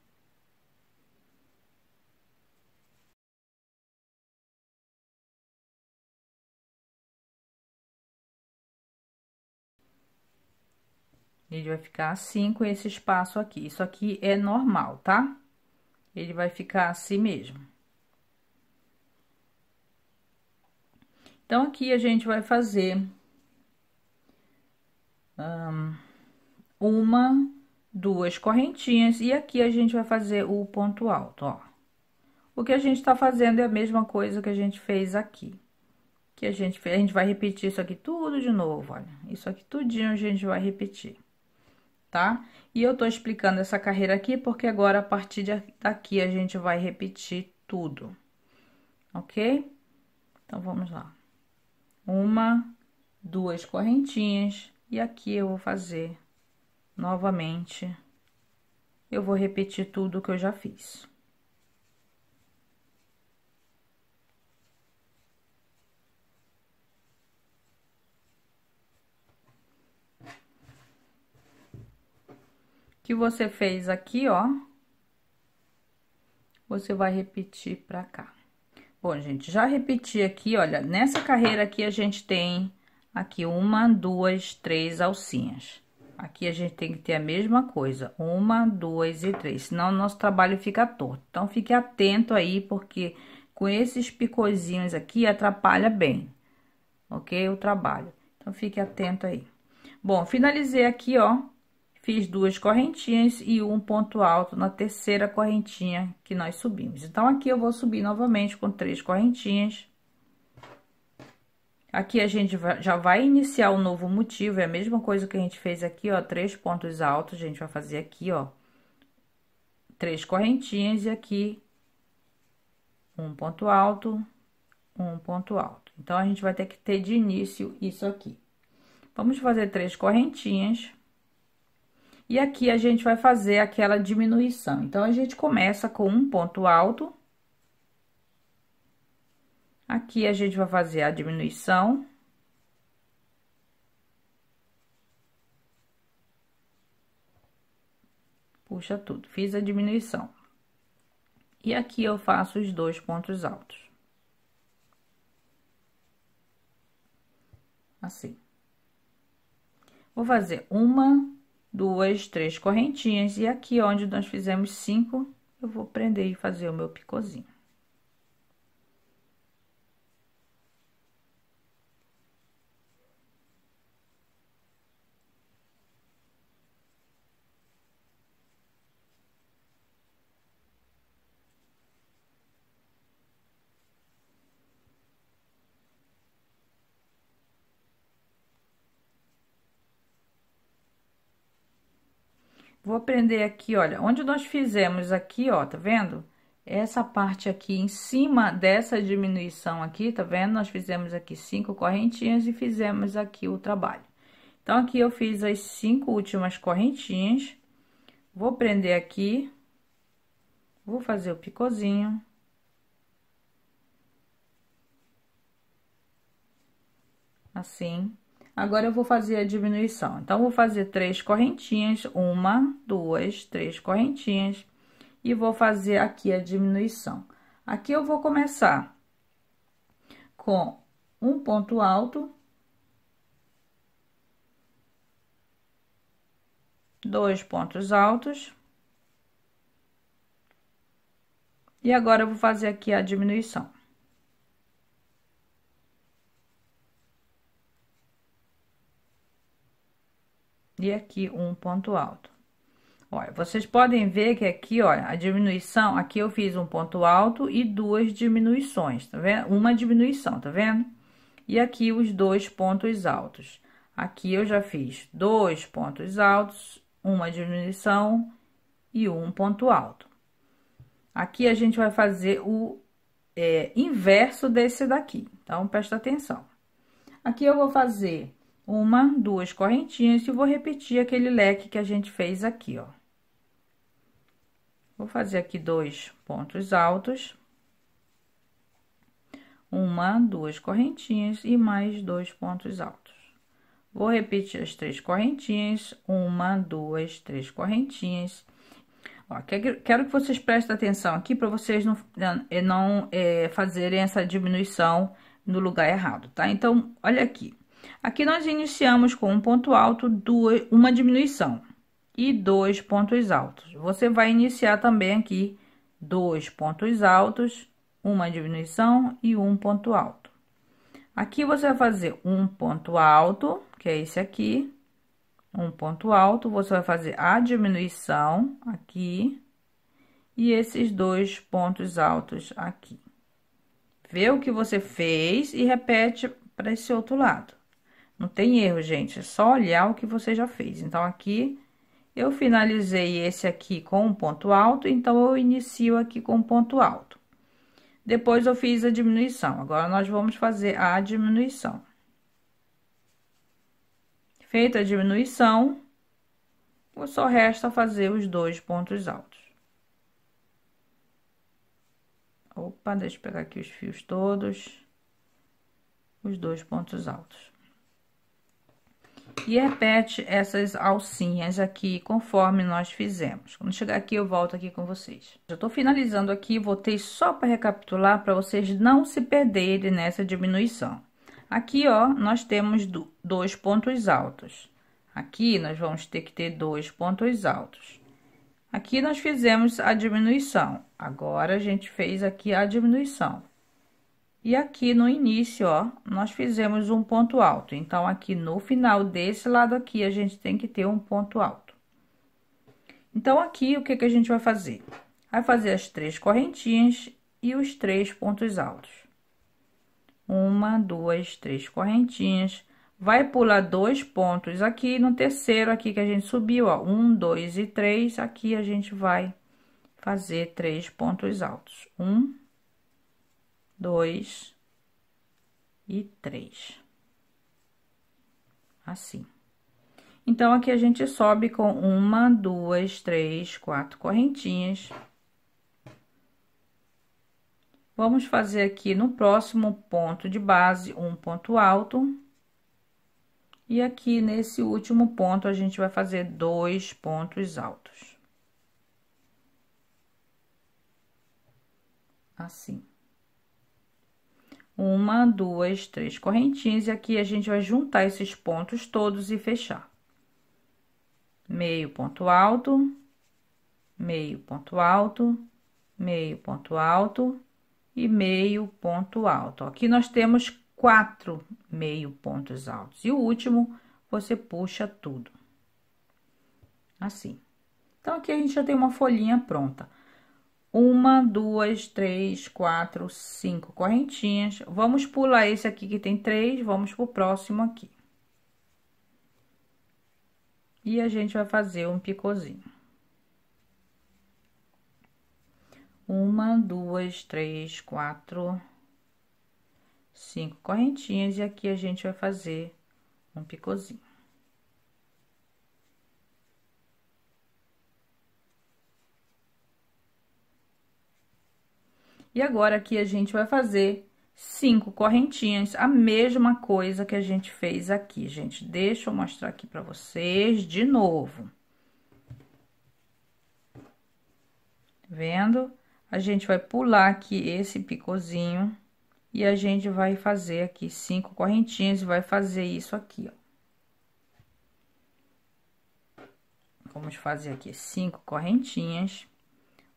Ele vai ficar assim com esse espaço aqui. Isso aqui é normal, tá? Ele vai ficar assim mesmo. Então, aqui a gente vai fazer um, uma, duas correntinhas, e aqui a gente vai fazer o ponto alto, ó. O que a gente tá fazendo é a mesma coisa que a gente fez aqui. Que a gente fez, a gente vai repetir isso aqui tudo de novo, olha. Isso aqui tudinho a gente vai repetir tá? E eu tô explicando essa carreira aqui porque agora a partir daqui a gente vai repetir tudo, ok? Então vamos lá. Uma, duas correntinhas e aqui eu vou fazer novamente. Eu vou repetir tudo que eu já fiz. que você fez aqui, ó, você vai repetir pra cá. Bom, gente, já repeti aqui, olha, nessa carreira aqui a gente tem aqui uma, duas, três alcinhas. Aqui a gente tem que ter a mesma coisa, uma, duas e três, senão o nosso trabalho fica torto. Então, fique atento aí, porque com esses picôzinhos aqui atrapalha bem, ok? O trabalho. Então, fique atento aí. Bom, finalizei aqui, ó, fiz duas correntinhas e um ponto alto na terceira correntinha que nós subimos. Então, aqui eu vou subir novamente com três correntinhas. Aqui a gente já vai iniciar um novo motivo, é a mesma coisa que a gente fez aqui, ó, três pontos altos, a gente vai fazer aqui, ó, três correntinhas e aqui um ponto alto, um ponto alto. Então, a gente vai ter que ter de início isso aqui. Vamos fazer três correntinhas. E aqui a gente vai fazer aquela diminuição. Então, a gente começa com um ponto alto. Aqui a gente vai fazer a diminuição. Puxa tudo, fiz a diminuição. E aqui eu faço os dois pontos altos. Assim. Vou fazer uma duas, três correntinhas. E aqui onde nós fizemos cinco, eu vou prender e fazer o meu picôzinho. Vou prender aqui, olha, onde nós fizemos aqui, ó, tá vendo? Essa parte aqui em cima dessa diminuição aqui, tá vendo? Nós fizemos aqui cinco correntinhas e fizemos aqui o trabalho. Então, aqui eu fiz as cinco últimas correntinhas. Vou prender aqui. Vou fazer o picôzinho. Assim. Agora, eu vou fazer a diminuição. Então, vou fazer três correntinhas, uma, duas, três correntinhas, e vou fazer aqui a diminuição. Aqui eu vou começar com um ponto alto, dois pontos altos. E agora, eu vou fazer aqui a diminuição. e aqui um ponto alto. Olha, vocês podem ver que aqui, olha, a diminuição, aqui eu fiz um ponto alto e duas diminuições, tá vendo? Uma diminuição, tá vendo? E aqui os dois pontos altos. Aqui eu já fiz dois pontos altos, uma diminuição e um ponto alto. Aqui a gente vai fazer o é, inverso desse daqui, então presta atenção. Aqui eu vou fazer uma, duas correntinhas e vou repetir aquele leque que a gente fez aqui, ó. Vou fazer aqui dois pontos altos, uma, duas correntinhas e mais dois pontos altos. Vou repetir as três correntinhas, uma, duas, três correntinhas. Ó, quero que vocês prestem atenção aqui para vocês não, eh, não é, fazerem essa diminuição no lugar errado, tá? Então, olha aqui. Aqui nós iniciamos com um ponto alto, duas, uma diminuição e dois pontos altos. Você vai iniciar também aqui dois pontos altos, uma diminuição e um ponto alto. Aqui você vai fazer um ponto alto, que é esse aqui, um ponto alto, você vai fazer a diminuição aqui e esses dois pontos altos aqui. Vê o que você fez e repete para esse outro lado. Não tem erro, gente, é só olhar o que você já fez. Então, aqui, eu finalizei esse aqui com um ponto alto, então, eu inicio aqui com um ponto alto. Depois, eu fiz a diminuição. Agora, nós vamos fazer a diminuição. Feita a diminuição, só resta fazer os dois pontos altos. Opa, deixa eu pegar aqui os fios todos. Os dois pontos altos. E repete essas alcinhas aqui, conforme nós fizemos. Quando chegar aqui, eu volto aqui com vocês. Já tô finalizando aqui, voltei só para recapitular, para vocês não se perderem nessa diminuição. Aqui, ó, nós temos dois pontos altos. Aqui, nós vamos ter que ter dois pontos altos. Aqui, nós fizemos a diminuição. Agora, a gente fez aqui a diminuição. E aqui no início, ó, nós fizemos um ponto alto. Então, aqui no final desse lado aqui, a gente tem que ter um ponto alto. Então, aqui, o que que a gente vai fazer? Vai fazer as três correntinhas e os três pontos altos. Uma, duas, três correntinhas. Vai pular dois pontos aqui, no terceiro aqui que a gente subiu, ó, um, dois e três. Aqui a gente vai fazer três pontos altos. Um, dois e três. Assim. Então, aqui a gente sobe com uma, duas, três, quatro correntinhas. Vamos fazer aqui no próximo ponto de base um ponto alto. E aqui nesse último ponto, a gente vai fazer dois pontos altos. Assim. Uma, duas, três correntinhas. E aqui a gente vai juntar esses pontos todos e fechar. Meio ponto alto, meio ponto alto, meio ponto alto e meio ponto alto. Aqui nós temos quatro meio pontos altos. E o último, você puxa tudo. Assim. Então, aqui a gente já tem uma folhinha pronta. Uma, duas, três, quatro, cinco correntinhas. Vamos pular esse aqui que tem três, vamos pro próximo aqui. E a gente vai fazer um picôzinho. Uma, duas, três, quatro, cinco correntinhas. E aqui a gente vai fazer um picôzinho. E agora aqui a gente vai fazer cinco correntinhas, a mesma coisa que a gente fez aqui, gente. Deixa eu mostrar aqui pra vocês de novo. Tá vendo? A gente vai pular aqui esse picozinho e a gente vai fazer aqui cinco correntinhas e vai fazer isso aqui, ó. Vamos fazer aqui cinco correntinhas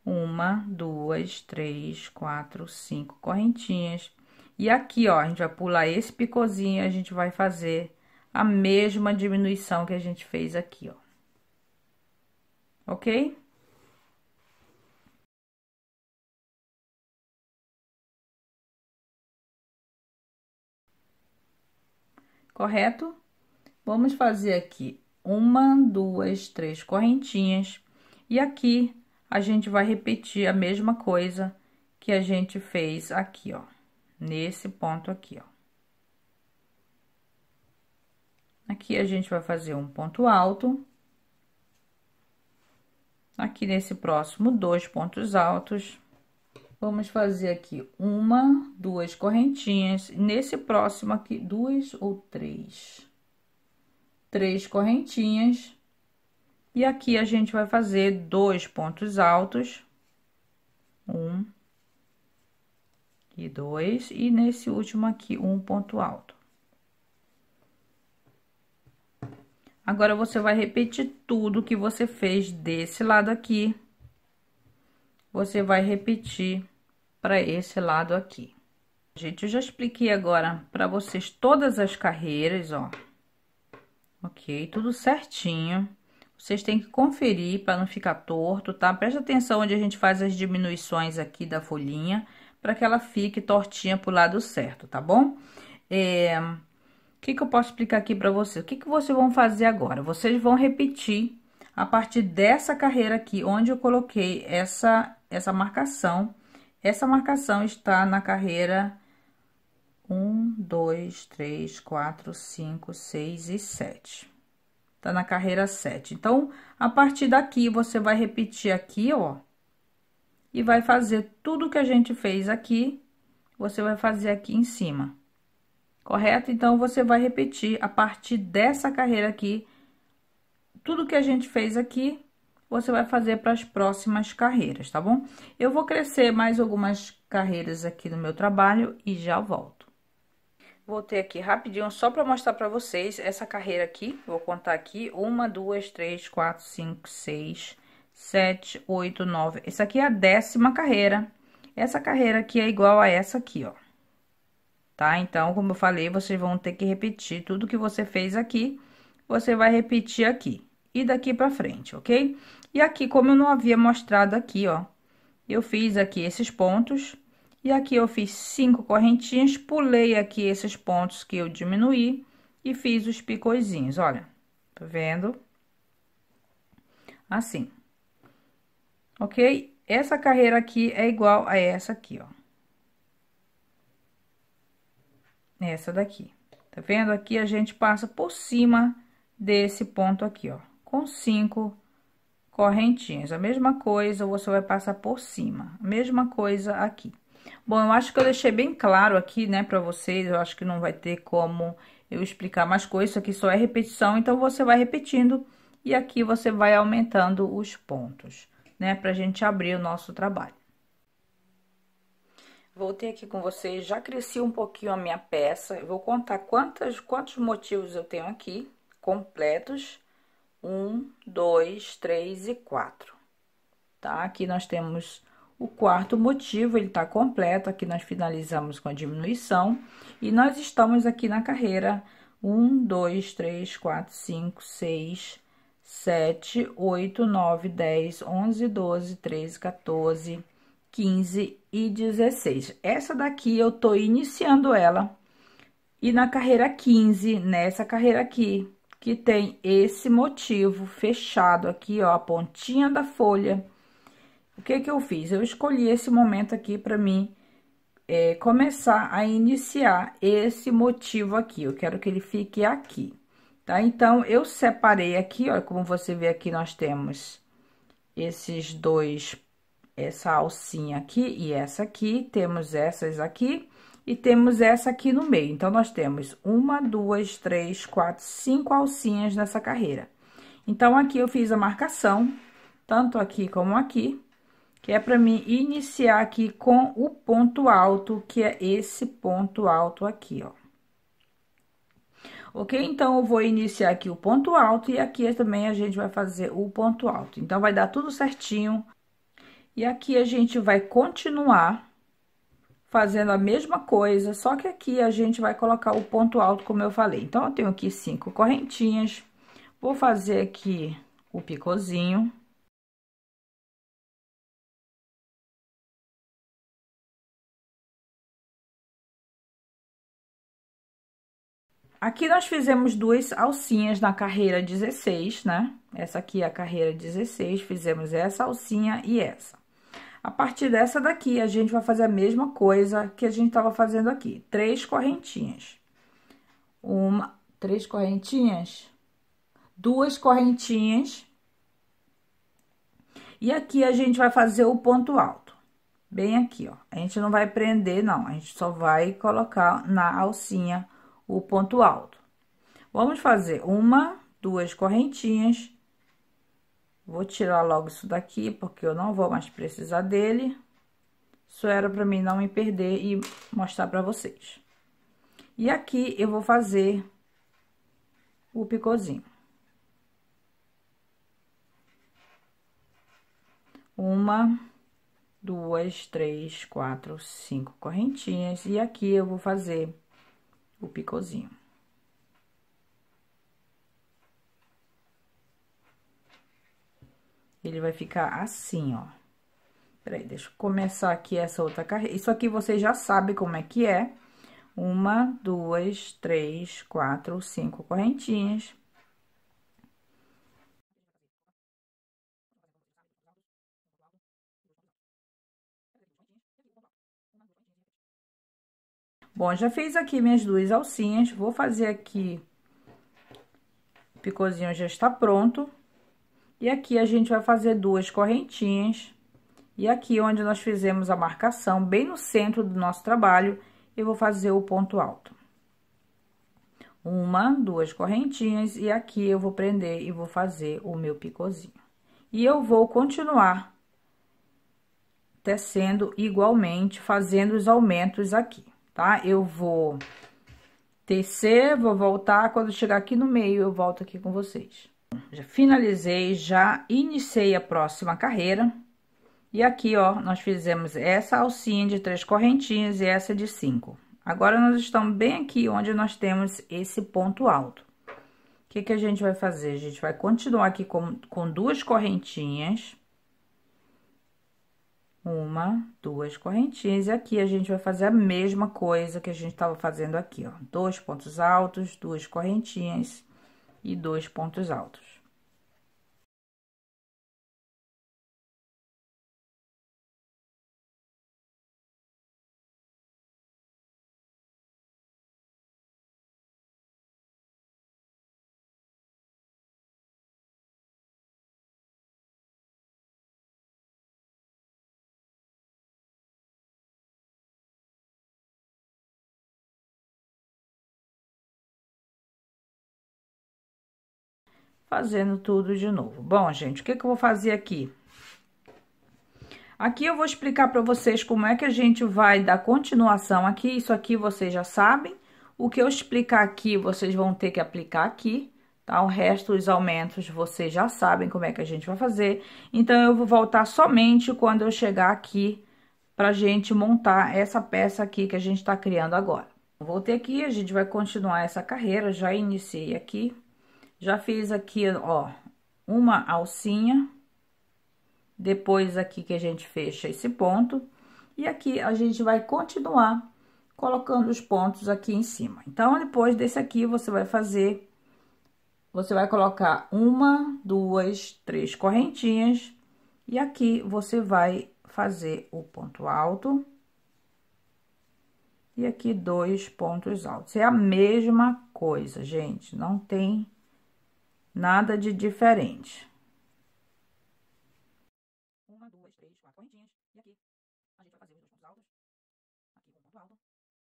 uma, duas, três, quatro, cinco correntinhas. E aqui, ó, a gente vai pular esse picôzinho a gente vai fazer a mesma diminuição que a gente fez aqui, ó. Ok? Correto? Vamos fazer aqui uma, duas, três correntinhas. E aqui a gente vai repetir a mesma coisa que a gente fez aqui, ó, nesse ponto aqui, ó. Aqui a gente vai fazer um ponto alto. Aqui nesse próximo, dois pontos altos. Vamos fazer aqui uma, duas correntinhas. Nesse próximo aqui, duas ou três? Três correntinhas. E aqui a gente vai fazer dois pontos altos. Um e dois. E nesse último aqui, um ponto alto. Agora, você vai repetir tudo que você fez desse lado aqui. Você vai repetir para esse lado aqui. Gente, eu já expliquei agora para vocês todas as carreiras, ó. Ok, tudo certinho. Vocês têm que conferir para não ficar torto, tá? Presta atenção onde a gente faz as diminuições aqui da folhinha, para que ela fique tortinha pro lado certo, tá bom? É... O que que eu posso explicar aqui para vocês? O que que vocês vão fazer agora? Vocês vão repetir a partir dessa carreira aqui, onde eu coloquei essa, essa marcação. Essa marcação está na carreira 1, 2, 3, 4, 5, 6 e 7. Tá na carreira 7. Então, a partir daqui, você vai repetir aqui, ó. E vai fazer tudo que a gente fez aqui, você vai fazer aqui em cima. Correto? Então, você vai repetir a partir dessa carreira aqui, tudo que a gente fez aqui, você vai fazer para as próximas carreiras, tá bom? Eu vou crescer mais algumas carreiras aqui no meu trabalho e já volto. Voltei aqui rapidinho só para mostrar para vocês essa carreira aqui. Vou contar aqui. Uma, duas, três, quatro, cinco, seis, sete, oito, nove. Essa aqui é a décima carreira. Essa carreira aqui é igual a essa aqui, ó. Tá? Então, como eu falei, vocês vão ter que repetir tudo que você fez aqui. Você vai repetir aqui. E daqui pra frente, ok? E aqui, como eu não havia mostrado aqui, ó. Eu fiz aqui esses pontos e aqui eu fiz cinco correntinhas, pulei aqui esses pontos que eu diminuí e fiz os picoizinhos, olha. Tá vendo? Assim. Ok? Essa carreira aqui é igual a essa aqui, ó. Essa daqui. Tá vendo? Aqui a gente passa por cima desse ponto aqui, ó. Com cinco correntinhas. A mesma coisa, você vai passar por cima. A mesma coisa aqui. Bom, eu acho que eu deixei bem claro aqui, né, pra vocês. Eu acho que não vai ter como eu explicar mais coisas. Isso aqui só é repetição, então você vai repetindo e aqui você vai aumentando os pontos, né, pra gente abrir o nosso trabalho. Voltei aqui com vocês, já cresci um pouquinho a minha peça. Eu vou contar quantos quantos motivos eu tenho aqui, completos. Um, dois, três e quatro. Tá? Aqui nós temos o quarto motivo, ele está completo, aqui nós finalizamos com a diminuição. E nós estamos aqui na carreira 1, 2, 3, 4, 5, 6, 7, 8, 9, 10, 11, 12, 13, 14, 15 e 16. Essa daqui eu tô iniciando ela. E na carreira 15, nessa carreira aqui, que tem esse motivo fechado aqui, ó, a pontinha da folha o que que eu fiz? Eu escolhi esse momento aqui para mim é, começar a iniciar esse motivo aqui. Eu quero que ele fique aqui, tá? Então, eu separei aqui, olha, como você vê aqui, nós temos esses dois, essa alcinha aqui e essa aqui, temos essas aqui e temos essa aqui no meio. Então, nós temos uma, duas, três, quatro, cinco alcinhas nessa carreira. Então, aqui eu fiz a marcação, tanto aqui como aqui, que é para mim iniciar aqui com o ponto alto, que é esse ponto alto aqui, ó. Ok? Então, eu vou iniciar aqui o ponto alto e aqui também a gente vai fazer o ponto alto. Então, vai dar tudo certinho. E aqui a gente vai continuar fazendo a mesma coisa, só que aqui a gente vai colocar o ponto alto, como eu falei. Então, eu tenho aqui cinco correntinhas, vou fazer aqui o picôzinho Aqui nós fizemos duas alcinhas na carreira 16, né? Essa aqui é a carreira 16, fizemos essa alcinha e essa. A partir dessa daqui, a gente vai fazer a mesma coisa que a gente estava fazendo aqui. Três correntinhas. Uma, três correntinhas? Duas correntinhas. E aqui a gente vai fazer o ponto alto. Bem aqui, ó. A gente não vai prender, não. A gente só vai colocar na alcinha o ponto alto. Vamos fazer uma, duas correntinhas. Vou tirar logo isso daqui, porque eu não vou mais precisar dele. Isso era para mim não me perder e mostrar para vocês. E aqui eu vou fazer o picôzinho. Uma, duas, três, quatro, cinco correntinhas. E aqui eu vou fazer o picôzinho. Ele vai ficar assim, ó. Peraí, deixa eu começar aqui essa outra carreira. Isso aqui você já sabe como é que é. Uma, duas, três, quatro, cinco correntinhas. Bom, já fiz aqui minhas duas alcinhas, vou fazer aqui, o picôzinho já está pronto. E aqui a gente vai fazer duas correntinhas. E aqui onde nós fizemos a marcação, bem no centro do nosso trabalho, eu vou fazer o ponto alto. Uma, duas correntinhas, e aqui eu vou prender e vou fazer o meu picôzinho. E eu vou continuar tecendo igualmente, fazendo os aumentos aqui tá? Eu vou tecer, vou voltar, quando chegar aqui no meio eu volto aqui com vocês. Já finalizei, já iniciei a próxima carreira. E aqui, ó, nós fizemos essa alcinha de três correntinhas e essa de cinco. Agora, nós estamos bem aqui onde nós temos esse ponto alto. O que, que a gente vai fazer? A gente vai continuar aqui com, com duas correntinhas uma, duas correntinhas. E aqui a gente vai fazer a mesma coisa que a gente estava fazendo aqui, ó. Dois pontos altos, duas correntinhas e dois pontos altos. fazendo tudo de novo. Bom, gente, o que, que eu vou fazer aqui? Aqui eu vou explicar para vocês como é que a gente vai dar continuação aqui. Isso aqui vocês já sabem. O que eu explicar aqui, vocês vão ter que aplicar aqui, tá? O resto, os aumentos, vocês já sabem como é que a gente vai fazer. Então, eu vou voltar somente quando eu chegar aqui pra gente montar essa peça aqui que a gente tá criando agora. Voltei aqui, a gente vai continuar essa carreira, já iniciei aqui, já fiz aqui, ó, uma alcinha. Depois aqui que a gente fecha esse ponto. E aqui a gente vai continuar colocando os pontos aqui em cima. Então, depois desse aqui, você vai fazer... Você vai colocar uma, duas, três correntinhas. E aqui, você vai fazer o ponto alto. E aqui, dois pontos altos. É a mesma coisa, gente. Não tem Nada de diferente. Uma, duas, três, quatro correntinhas. E aqui, a gente vai fazer os dois pontos altos. Aqui, um ponto alto.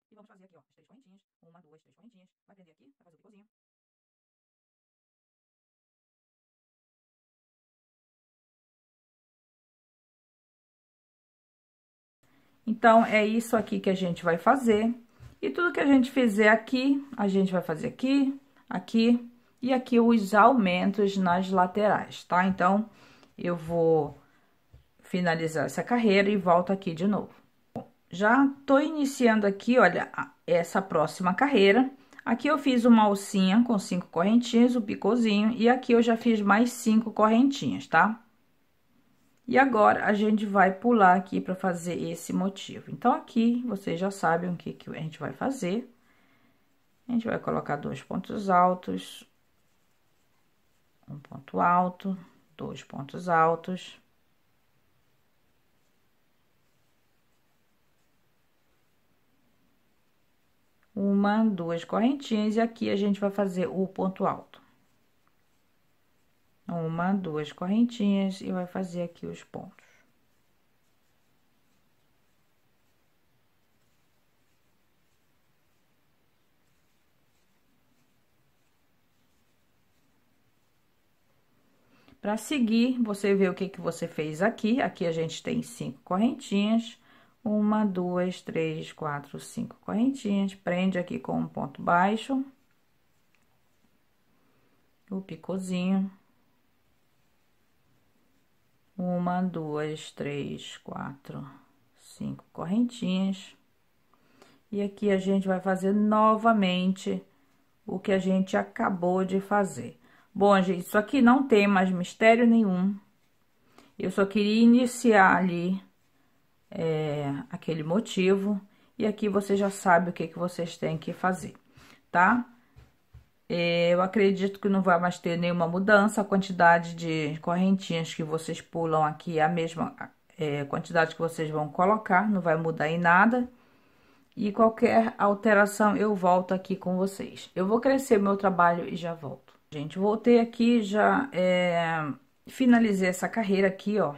E vamos fazer aqui, ó, as três correntinhas. Uma, duas, três correntinhas. Vai prender aqui, vai fazer o picôzinho. Então, é isso aqui que a gente vai fazer. E tudo que a gente fizer aqui, a gente vai fazer aqui, aqui e aqui os aumentos nas laterais, tá? Então, eu vou finalizar essa carreira e volto aqui de novo. Bom, já tô iniciando aqui, olha, essa próxima carreira. Aqui eu fiz uma alcinha com cinco correntinhas, o um picozinho, e aqui eu já fiz mais cinco correntinhas, tá? E agora, a gente vai pular aqui para fazer esse motivo. Então, aqui, vocês já sabem o que, que a gente vai fazer. A gente vai colocar dois pontos altos, um ponto alto, dois pontos altos. Uma, duas correntinhas, e aqui a gente vai fazer o ponto alto. Uma, duas correntinhas, e vai fazer aqui os pontos. Para seguir, você vê o que, que você fez aqui. Aqui a gente tem cinco correntinhas. Uma, duas, três, quatro, cinco correntinhas. Prende aqui com um ponto baixo. O picôzinho. Uma, duas, três, quatro, cinco correntinhas. E aqui a gente vai fazer novamente o que a gente acabou de fazer. Bom, gente, isso aqui não tem mais mistério nenhum. Eu só queria iniciar ali é, aquele motivo. E aqui você já sabe o que, que vocês têm que fazer, tá? É, eu acredito que não vai mais ter nenhuma mudança. A quantidade de correntinhas que vocês pulam aqui é a mesma é, quantidade que vocês vão colocar. Não vai mudar em nada. E qualquer alteração eu volto aqui com vocês. Eu vou crescer meu trabalho e já volto gente. Voltei aqui, já é, finalizei essa carreira aqui, ó.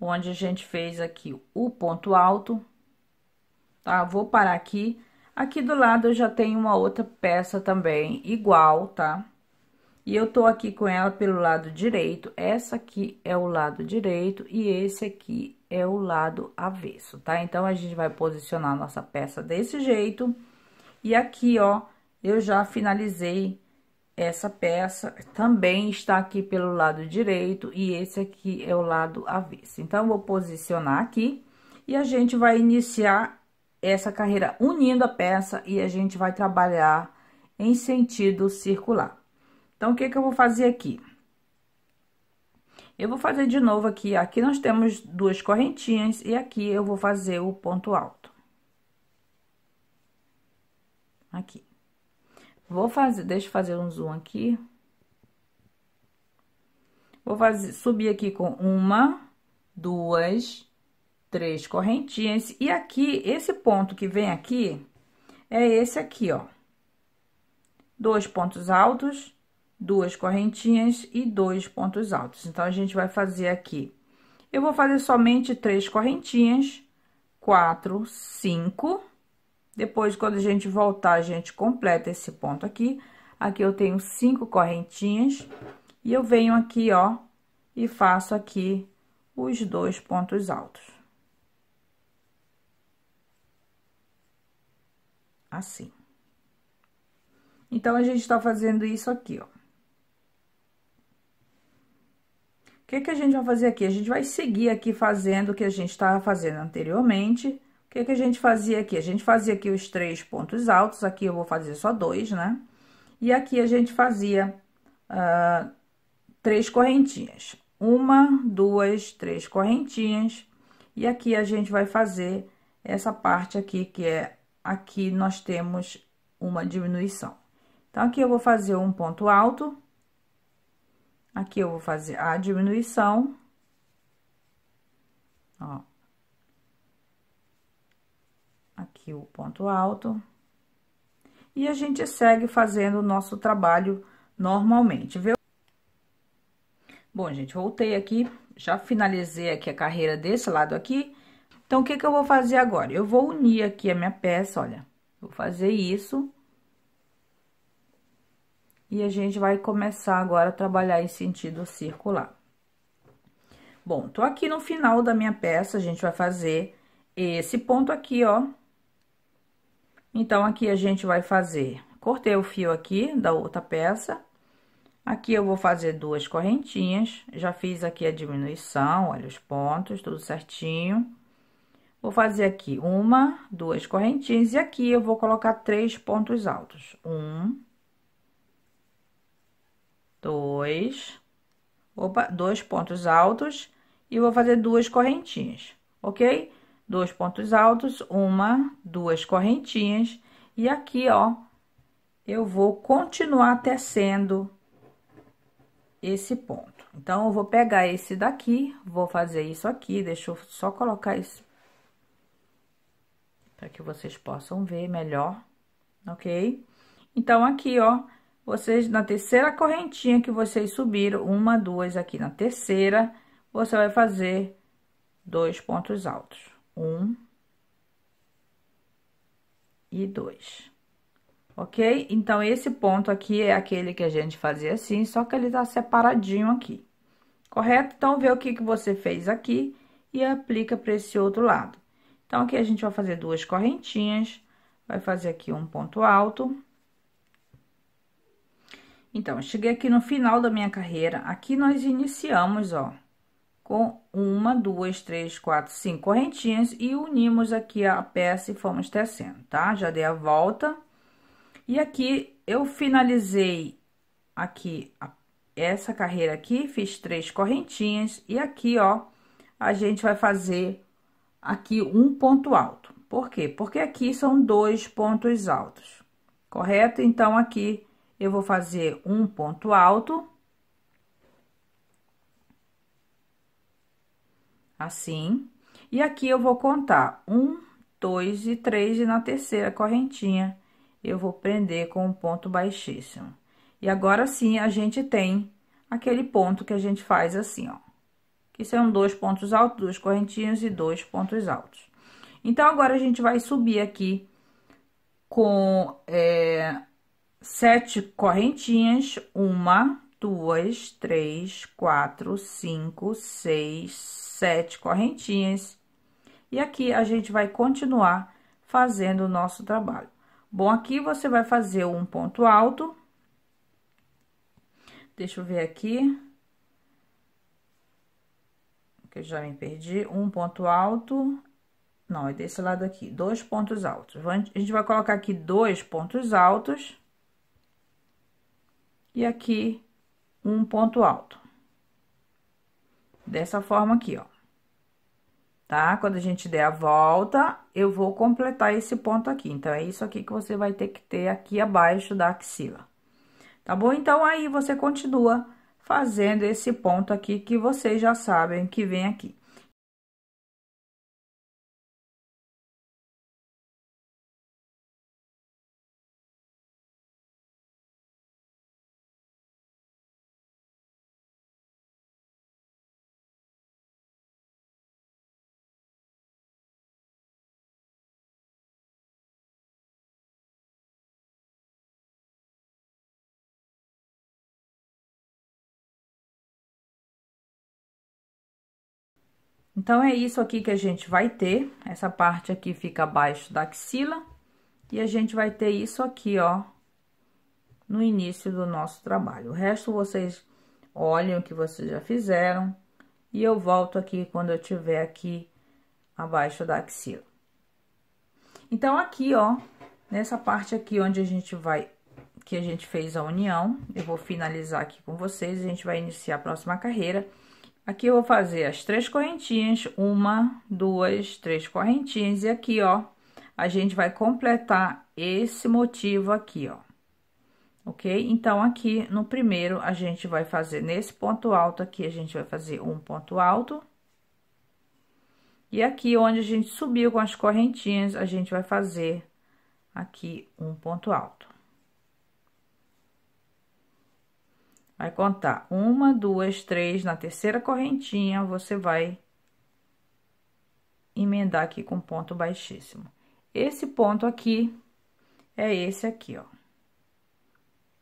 Onde a gente fez aqui o ponto alto. Tá? Vou parar aqui. Aqui do lado eu já tenho uma outra peça também igual, tá? E eu tô aqui com ela pelo lado direito. Essa aqui é o lado direito e esse aqui é o lado avesso, tá? Então, a gente vai posicionar nossa peça desse jeito. E aqui, ó, eu já finalizei essa peça também está aqui pelo lado direito e esse aqui é o lado avesso. Então, vou posicionar aqui e a gente vai iniciar essa carreira unindo a peça e a gente vai trabalhar em sentido circular. Então, o que que eu vou fazer aqui? Eu vou fazer de novo aqui, aqui nós temos duas correntinhas e aqui eu vou fazer o ponto alto. Aqui. Vou fazer, deixa eu fazer um zoom aqui. Vou fazer, subir aqui com uma, duas, três correntinhas. E aqui, esse ponto que vem aqui, é esse aqui, ó. Dois pontos altos, duas correntinhas e dois pontos altos. Então, a gente vai fazer aqui. Eu vou fazer somente três correntinhas, quatro, cinco depois, quando a gente voltar, a gente completa esse ponto aqui. Aqui eu tenho cinco correntinhas e eu venho aqui, ó, e faço aqui os dois pontos altos. Assim. Então, a gente tá fazendo isso aqui, ó. O que, que a gente vai fazer aqui? A gente vai seguir aqui fazendo o que a gente estava fazendo anteriormente, que, que a gente fazia aqui? A gente fazia aqui os três pontos altos, aqui eu vou fazer só dois, né? E aqui a gente fazia uh, três correntinhas. Uma, duas, três correntinhas. E aqui a gente vai fazer essa parte aqui, que é... Aqui nós temos uma diminuição. Então, aqui eu vou fazer um ponto alto. Aqui eu vou fazer a diminuição. Ó. aqui o ponto alto. E a gente segue fazendo o nosso trabalho normalmente, viu? Bom, gente, voltei aqui, já finalizei aqui a carreira desse lado aqui. Então, o que que eu vou fazer agora? Eu vou unir aqui a minha peça, olha. Vou fazer isso. E a gente vai começar agora a trabalhar em sentido circular. Bom, tô aqui no final da minha peça, a gente vai fazer esse ponto aqui, ó, então, aqui a gente vai fazer, cortei o fio aqui da outra peça, aqui eu vou fazer duas correntinhas, já fiz aqui a diminuição, olha os pontos, tudo certinho. Vou fazer aqui uma, duas correntinhas e aqui eu vou colocar três pontos altos. Um, dois, opa, dois pontos altos e vou fazer duas correntinhas, ok? dois pontos altos, uma, duas correntinhas, e aqui, ó, eu vou continuar tecendo esse ponto. Então, eu vou pegar esse daqui, vou fazer isso aqui, deixa eu só colocar isso para que vocês possam ver melhor, ok? Então, aqui, ó, vocês, na terceira correntinha que vocês subiram, uma, duas aqui na terceira, você vai fazer dois pontos altos. Um e dois. Ok? Então, esse ponto aqui é aquele que a gente fazia assim, só que ele tá separadinho aqui. Correto? Então, vê o que, que você fez aqui e aplica para esse outro lado. Então, aqui a gente vai fazer duas correntinhas, vai fazer aqui um ponto alto. Então, cheguei aqui no final da minha carreira, aqui nós iniciamos, ó, com uma, duas, três, quatro, cinco correntinhas e unimos aqui a peça e fomos tecendo, tá? Já dei a volta. E aqui eu finalizei aqui essa carreira aqui, fiz três correntinhas e aqui, ó, a gente vai fazer aqui um ponto alto. Por quê? Porque aqui são dois pontos altos, correto? Então, aqui eu vou fazer um ponto alto assim. E aqui eu vou contar um, dois e três, e na terceira correntinha eu vou prender com um ponto baixíssimo. E agora sim, a gente tem aquele ponto que a gente faz assim, ó. Que são dois pontos altos, duas correntinhas e dois pontos altos. Então, agora a gente vai subir aqui com é, sete correntinhas, uma, duas, três, quatro, cinco, seis, sete correntinhas. E aqui a gente vai continuar fazendo o nosso trabalho. Bom, aqui você vai fazer um ponto alto. Deixa eu ver aqui. Que eu já me perdi. Um ponto alto. Não, é desse lado aqui. Dois pontos altos. A gente vai colocar aqui dois pontos altos. E aqui um ponto alto. Dessa forma aqui, ó. Tá? Quando a gente der a volta, eu vou completar esse ponto aqui. Então, é isso aqui que você vai ter que ter aqui abaixo da axila. Tá bom? Então, aí você continua fazendo esse ponto aqui que vocês já sabem que vem aqui. Então, é isso aqui que a gente vai ter. Essa parte aqui fica abaixo da axila. E a gente vai ter isso aqui, ó, no início do nosso trabalho. O resto vocês olhem o que vocês já fizeram. E eu volto aqui quando eu tiver aqui abaixo da axila. Então, aqui, ó, nessa parte aqui onde a gente vai, que a gente fez a união, eu vou finalizar aqui com vocês, a gente vai iniciar a próxima carreira. Aqui eu vou fazer as três correntinhas, uma, duas, três correntinhas, e aqui, ó, a gente vai completar esse motivo aqui, ó. Ok? Então, aqui no primeiro, a gente vai fazer nesse ponto alto aqui, a gente vai fazer um ponto alto. E aqui, onde a gente subiu com as correntinhas, a gente vai fazer aqui um ponto alto. Vai contar uma, duas, três, na terceira correntinha, você vai emendar aqui com ponto baixíssimo. Esse ponto aqui é esse aqui, ó.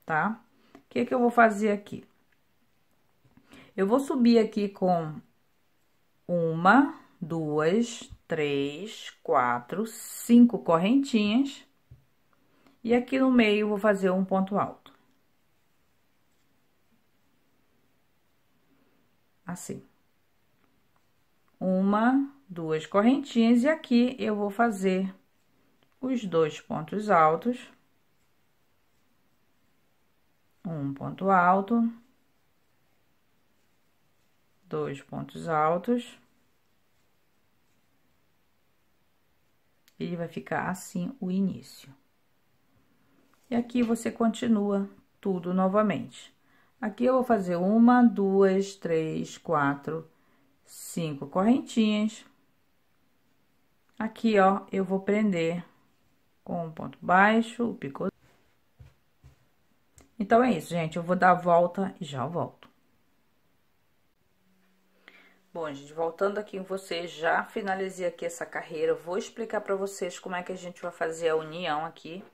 Tá? O que que eu vou fazer aqui? Eu vou subir aqui com uma, duas, três, quatro, cinco correntinhas. E aqui no meio, vou fazer um ponto alto. assim. Uma, duas correntinhas, e aqui eu vou fazer os dois pontos altos. Um ponto alto. Dois pontos altos. Ele vai ficar assim o início. E aqui você continua tudo novamente. Aqui eu vou fazer uma, duas, três, quatro, cinco correntinhas. Aqui, ó, eu vou prender com um ponto baixo, o picô. Então, é isso, gente. Eu vou dar a volta e já volto. Bom, gente, voltando aqui em vocês, já finalizei aqui essa carreira. Eu vou explicar para vocês como é que a gente vai fazer a união aqui.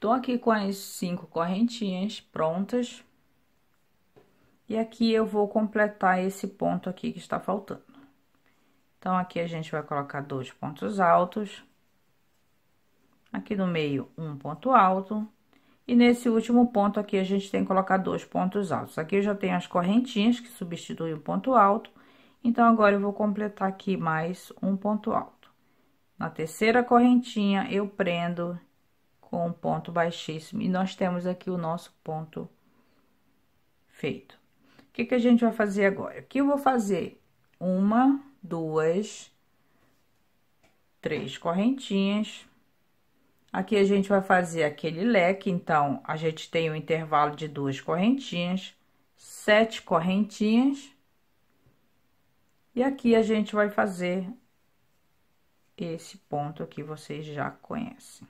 Tô aqui com as cinco correntinhas prontas. E aqui eu vou completar esse ponto aqui que está faltando. Então, aqui a gente vai colocar dois pontos altos. Aqui no meio, um ponto alto. E nesse último ponto aqui, a gente tem que colocar dois pontos altos. Aqui eu já tenho as correntinhas que substituem o ponto alto. Então, agora eu vou completar aqui mais um ponto alto. Na terceira correntinha, eu prendo com um ponto baixíssimo. E nós temos aqui o nosso ponto feito. O que, que a gente vai fazer agora? Aqui eu vou fazer uma, duas, três correntinhas. Aqui a gente vai fazer aquele leque, então, a gente tem um intervalo de duas correntinhas, sete correntinhas. E aqui a gente vai fazer esse ponto aqui, vocês já conhecem.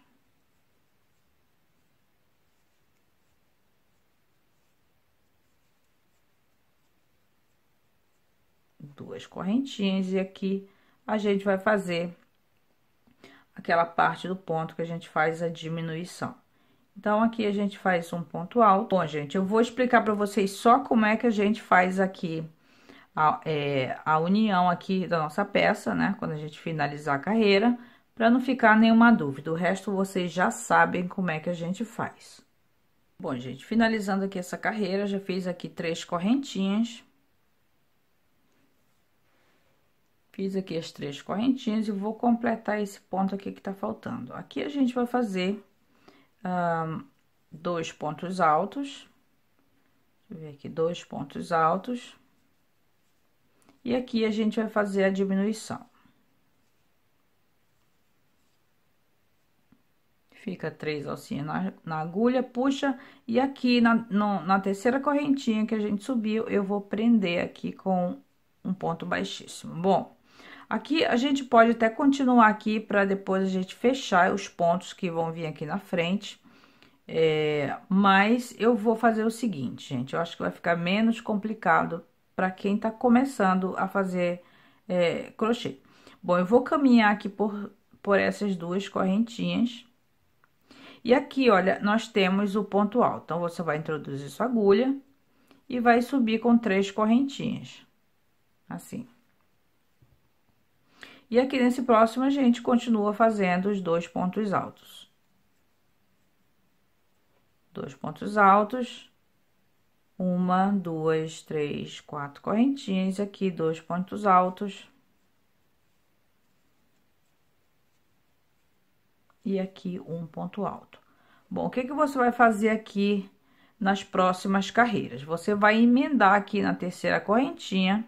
duas correntinhas e aqui a gente vai fazer aquela parte do ponto que a gente faz a diminuição. Então, aqui a gente faz um ponto alto. Bom, gente, eu vou explicar para vocês só como é que a gente faz aqui a, é, a união aqui da nossa peça, né? Quando a gente finalizar a carreira, para não ficar nenhuma dúvida. O resto vocês já sabem como é que a gente faz. Bom, gente, finalizando aqui essa carreira, já fiz aqui três correntinhas. Fiz aqui as três correntinhas e vou completar esse ponto aqui que tá faltando. Aqui a gente vai fazer um, dois pontos altos. Deixa eu ver aqui, dois pontos altos. E aqui a gente vai fazer a diminuição. Fica três alcinhas na, na agulha, puxa, e aqui na, no, na terceira correntinha que a gente subiu, eu vou prender aqui com um ponto baixíssimo. Bom, Aqui a gente pode até continuar aqui para depois a gente fechar os pontos que vão vir aqui na frente. É, mas eu vou fazer o seguinte, gente, eu acho que vai ficar menos complicado para quem está começando a fazer é, crochê. Bom, eu vou caminhar aqui por, por essas duas correntinhas. E aqui, olha, nós temos o ponto alto. Então, você vai introduzir sua agulha e vai subir com três correntinhas, assim. E aqui nesse próximo a gente continua fazendo os dois pontos altos. Dois pontos altos. Uma, duas, três, quatro correntinhas. Aqui, dois pontos altos. E aqui, um ponto alto. Bom, o que, que você vai fazer aqui nas próximas carreiras? Você vai emendar aqui na terceira correntinha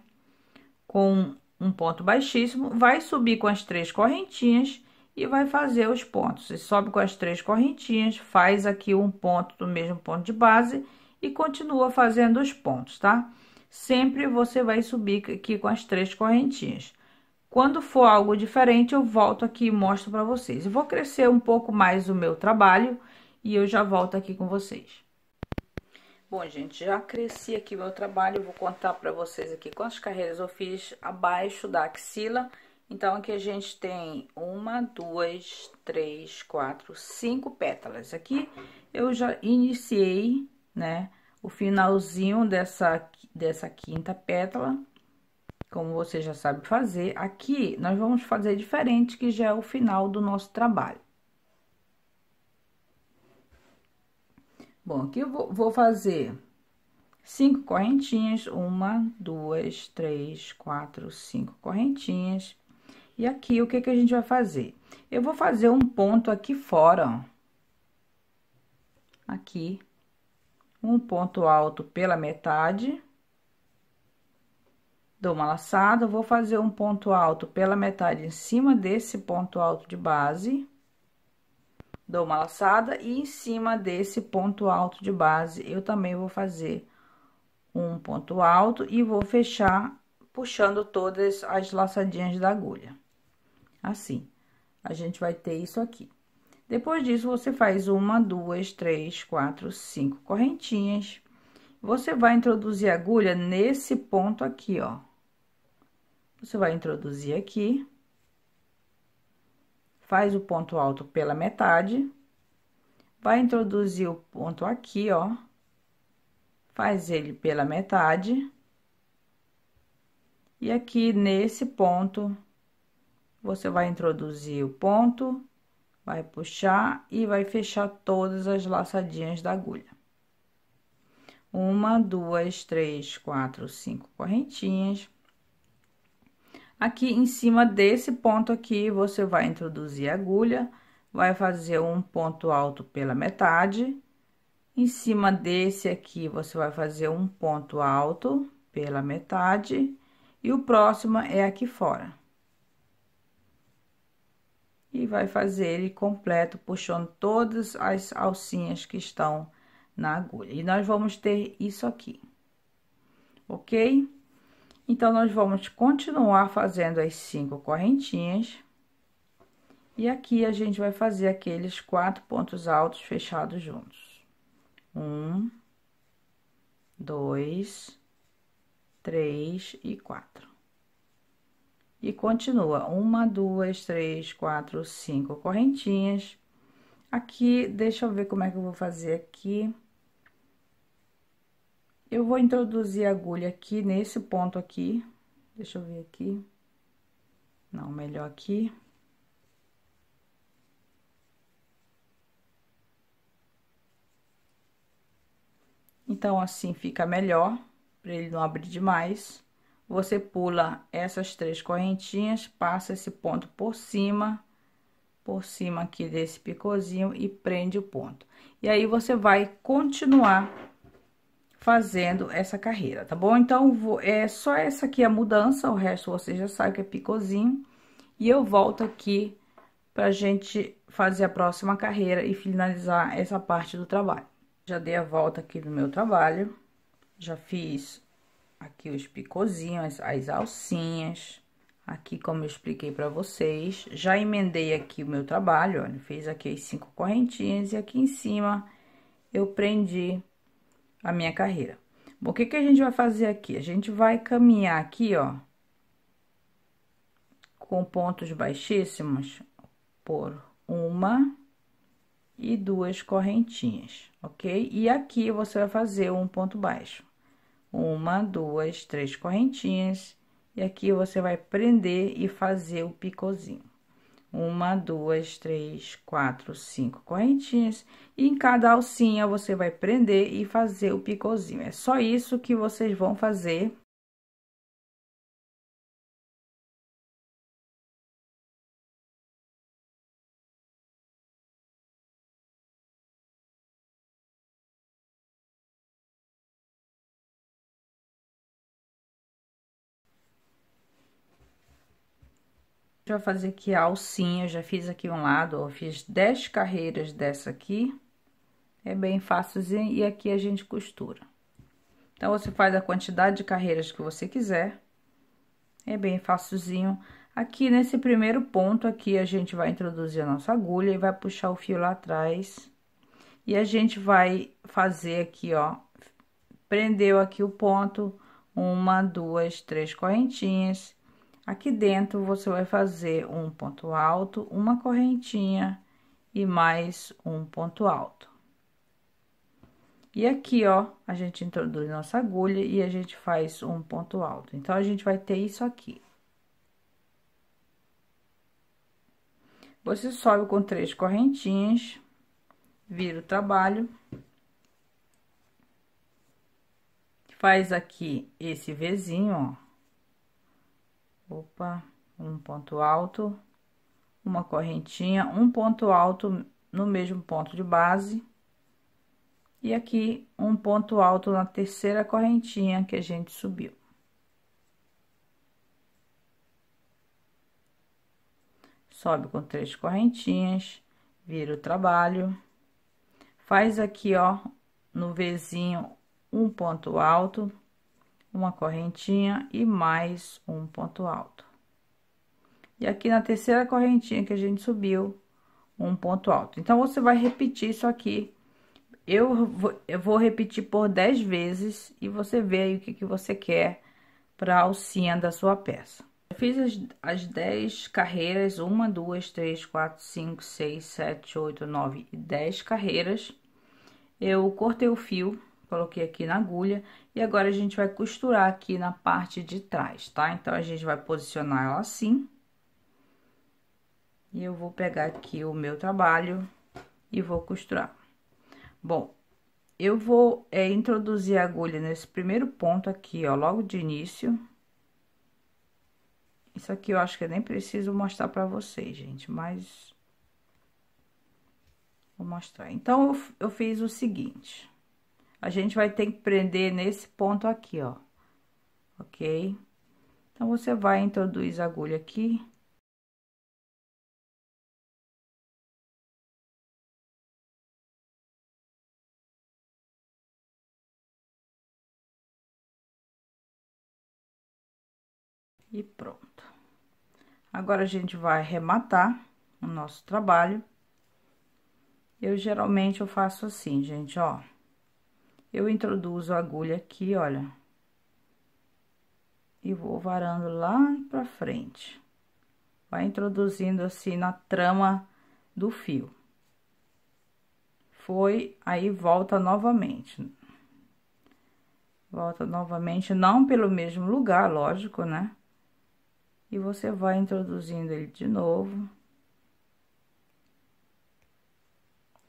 com um ponto baixíssimo, vai subir com as três correntinhas e vai fazer os pontos. Você sobe com as três correntinhas, faz aqui um ponto do mesmo ponto de base e continua fazendo os pontos, tá? Sempre você vai subir aqui com as três correntinhas. Quando for algo diferente, eu volto aqui e mostro para vocês. Eu vou crescer um pouco mais o meu trabalho e eu já volto aqui com vocês. Bom, gente, já cresci aqui meu trabalho, vou contar para vocês aqui quantas carreiras eu fiz abaixo da axila. Então, aqui a gente tem uma, duas, três, quatro, cinco pétalas. Aqui eu já iniciei, né, o finalzinho dessa, dessa quinta pétala, como você já sabe fazer. Aqui, nós vamos fazer diferente, que já é o final do nosso trabalho. Bom, aqui eu vou, fazer cinco correntinhas, uma, duas, três, quatro, cinco correntinhas. E aqui, o que que a gente vai fazer? Eu vou fazer um ponto aqui fora, ó. Aqui, um ponto alto pela metade. Dou uma laçada, vou fazer um ponto alto pela metade em cima desse ponto alto de base dou uma laçada e em cima desse ponto alto de base eu também vou fazer um ponto alto e vou fechar puxando todas as laçadinhas da agulha. Assim, a gente vai ter isso aqui. Depois disso, você faz uma, duas, três, quatro, cinco correntinhas. Você vai introduzir a agulha nesse ponto aqui, ó. Você vai introduzir aqui faz o ponto alto pela metade, vai introduzir o ponto aqui, ó, faz ele pela metade, e aqui nesse ponto, você vai introduzir o ponto, vai puxar e vai fechar todas as laçadinhas da agulha. Uma, duas, três, quatro, cinco correntinhas. Aqui em cima desse ponto aqui, você vai introduzir a agulha, vai fazer um ponto alto pela metade. Em cima desse aqui, você vai fazer um ponto alto pela metade. E o próximo é aqui fora. E vai fazer ele completo, puxando todas as alcinhas que estão na agulha. E nós vamos ter isso aqui, ok? Então, nós vamos continuar fazendo as cinco correntinhas. E aqui, a gente vai fazer aqueles quatro pontos altos fechados juntos. Um, dois, três e quatro. E continua uma, duas, três, quatro, cinco correntinhas. Aqui, deixa eu ver como é que eu vou fazer aqui. Aqui. Eu vou introduzir a agulha aqui nesse ponto aqui. Deixa eu ver aqui. Não, melhor aqui. Então, assim fica melhor, para ele não abrir demais. Você pula essas três correntinhas, passa esse ponto por cima, por cima aqui desse picôzinho e prende o ponto. E aí, você vai continuar fazendo essa carreira, tá bom? Então, vou, é só essa aqui a mudança, o resto você já sabe que é picôzinho. E eu volto aqui pra gente fazer a próxima carreira e finalizar essa parte do trabalho. Já dei a volta aqui no meu trabalho, já fiz aqui os picôzinhos, as alcinhas, aqui como eu expliquei pra vocês. Já emendei aqui o meu trabalho, olha, fiz aqui as cinco correntinhas e aqui em cima eu prendi a minha carreira. Bom, o que, que a gente vai fazer aqui? A gente vai caminhar aqui, ó, com pontos baixíssimos por uma e duas correntinhas, ok? E aqui você vai fazer um ponto baixo. Uma, duas, três correntinhas. E aqui você vai prender e fazer o picôzinho uma, duas, três, quatro, cinco correntinhas. E em cada alcinha, você vai prender e fazer o picôzinho. É só isso que vocês vão fazer Deixa eu fazer aqui a alcinha, eu já fiz aqui um lado, ó, fiz 10 carreiras dessa aqui. É bem fácilzinho e aqui a gente costura. Então, você faz a quantidade de carreiras que você quiser. É bem fácilzinho. Aqui nesse primeiro ponto aqui, a gente vai introduzir a nossa agulha e vai puxar o fio lá atrás. E a gente vai fazer aqui, ó, prendeu aqui o ponto, uma, duas, três correntinhas Aqui dentro, você vai fazer um ponto alto, uma correntinha e mais um ponto alto. E aqui, ó, a gente introduz nossa agulha e a gente faz um ponto alto. Então, a gente vai ter isso aqui. Você sobe com três correntinhas, vira o trabalho. Faz aqui esse Vzinho, ó. Opa, um ponto alto, uma correntinha, um ponto alto no mesmo ponto de base. E aqui, um ponto alto na terceira correntinha que a gente subiu. Sobe com três correntinhas, vira o trabalho. Faz aqui, ó, no Vzinho, um ponto alto, uma correntinha e mais um ponto alto. E aqui na terceira correntinha que a gente subiu, um ponto alto. Então, você vai repetir isso aqui. Eu vou, eu vou repetir por 10 vezes e você vê aí o que, que você quer para a alcinha da sua peça. Eu fiz as, as 10 carreiras, uma, duas, três, quatro, cinco, seis, sete, oito, nove e 10 carreiras. Eu cortei o fio coloquei aqui na agulha. E agora, a gente vai costurar aqui na parte de trás, tá? Então, a gente vai posicionar ela assim. E eu vou pegar aqui o meu trabalho e vou costurar. Bom, eu vou é, introduzir a agulha nesse primeiro ponto aqui, ó, logo de início. Isso aqui eu acho que eu nem preciso mostrar pra vocês, gente, mas... Vou mostrar. Então, eu, eu fiz o seguinte a gente vai ter que prender nesse ponto aqui, ó, ok? Então, você vai introduzir a agulha aqui. E pronto. Agora, a gente vai arrematar o nosso trabalho. Eu geralmente eu faço assim, gente, ó eu introduzo a agulha aqui, olha. E vou varando lá pra frente. Vai introduzindo assim na trama do fio. Foi, aí volta novamente. Volta novamente, não pelo mesmo lugar, lógico, né? E você vai introduzindo ele de novo.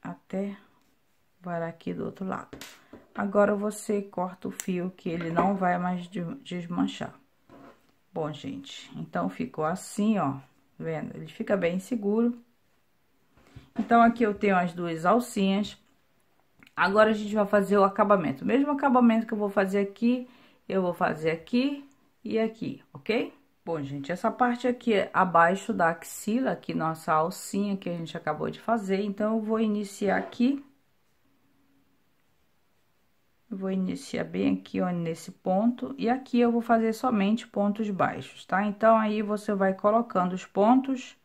Até varar aqui do outro lado. Agora você corta o fio que ele não vai mais desmanchar. Bom, gente, então ficou assim, ó, vendo? Ele fica bem seguro. Então, aqui eu tenho as duas alcinhas. Agora, a gente vai fazer o acabamento. O mesmo acabamento que eu vou fazer aqui, eu vou fazer aqui e aqui, ok? Bom, gente, essa parte aqui é abaixo da axila, aqui nossa alcinha que a gente acabou de fazer. Então, eu vou iniciar aqui vou iniciar bem aqui, ó, nesse ponto. E aqui eu vou fazer somente pontos baixos, tá? Então, aí você vai colocando os pontos,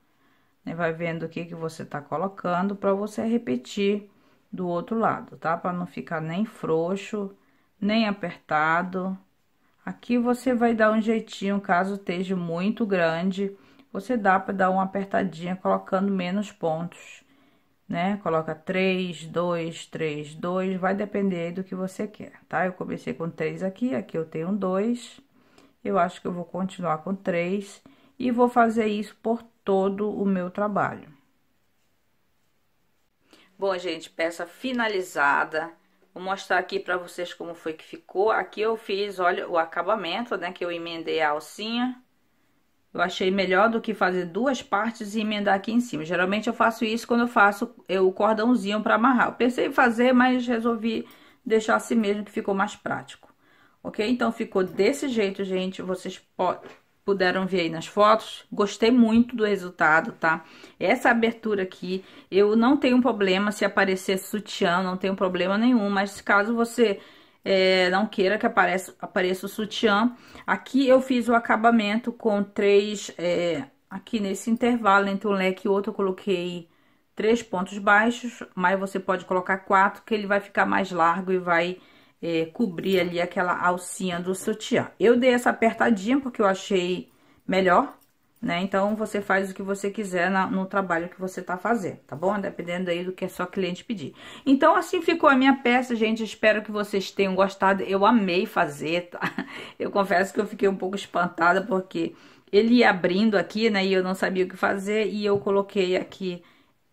né? Vai vendo o que que você tá colocando pra você repetir do outro lado, tá? Pra não ficar nem frouxo, nem apertado. Aqui você vai dar um jeitinho, caso esteja muito grande, você dá para dar uma apertadinha colocando menos pontos né? Coloca 3, 2, 3, 2, vai depender do que você quer, tá? Eu comecei com 3 aqui, aqui eu tenho 2, eu acho que eu vou continuar com 3 e vou fazer isso por todo o meu trabalho. Bom, gente, peça finalizada. Vou mostrar aqui pra vocês como foi que ficou. Aqui eu fiz, olha, o acabamento, né, que eu emendei a alcinha. Eu achei melhor do que fazer duas partes e emendar aqui em cima. Geralmente eu faço isso quando eu faço o cordãozinho para amarrar. Eu pensei em fazer, mas resolvi deixar assim mesmo, que ficou mais prático. Ok? Então, ficou desse jeito, gente. Vocês puderam ver aí nas fotos. Gostei muito do resultado, tá? Essa abertura aqui, eu não tenho problema se aparecer sutiã, não tenho problema nenhum. Mas caso você é, não queira que apareça, apareça o sutiã. Aqui eu fiz o acabamento com três, é, aqui nesse intervalo entre um leque e outro eu coloquei três pontos baixos, mas você pode colocar quatro, que ele vai ficar mais largo e vai é, cobrir ali aquela alcinha do sutiã. Eu dei essa apertadinha porque eu achei melhor, né? Então, você faz o que você quiser na, no trabalho que você tá fazendo, tá bom? Dependendo aí do que é só cliente pedir. Então, assim ficou a minha peça, gente. Espero que vocês tenham gostado. Eu amei fazer, tá? Eu confesso que eu fiquei um pouco espantada, porque ele ia abrindo aqui, né? E eu não sabia o que fazer, e eu coloquei aqui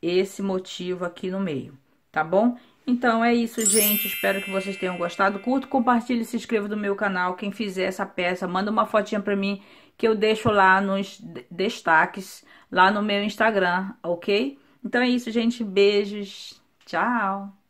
esse motivo aqui no meio, tá bom? Então é isso, gente. Espero que vocês tenham gostado. Curto, compartilhe, se inscreva no meu canal. Quem fizer essa peça, manda uma fotinha pra mim que eu deixo lá nos destaques, lá no meu Instagram, ok? Então é isso, gente. Beijos. Tchau.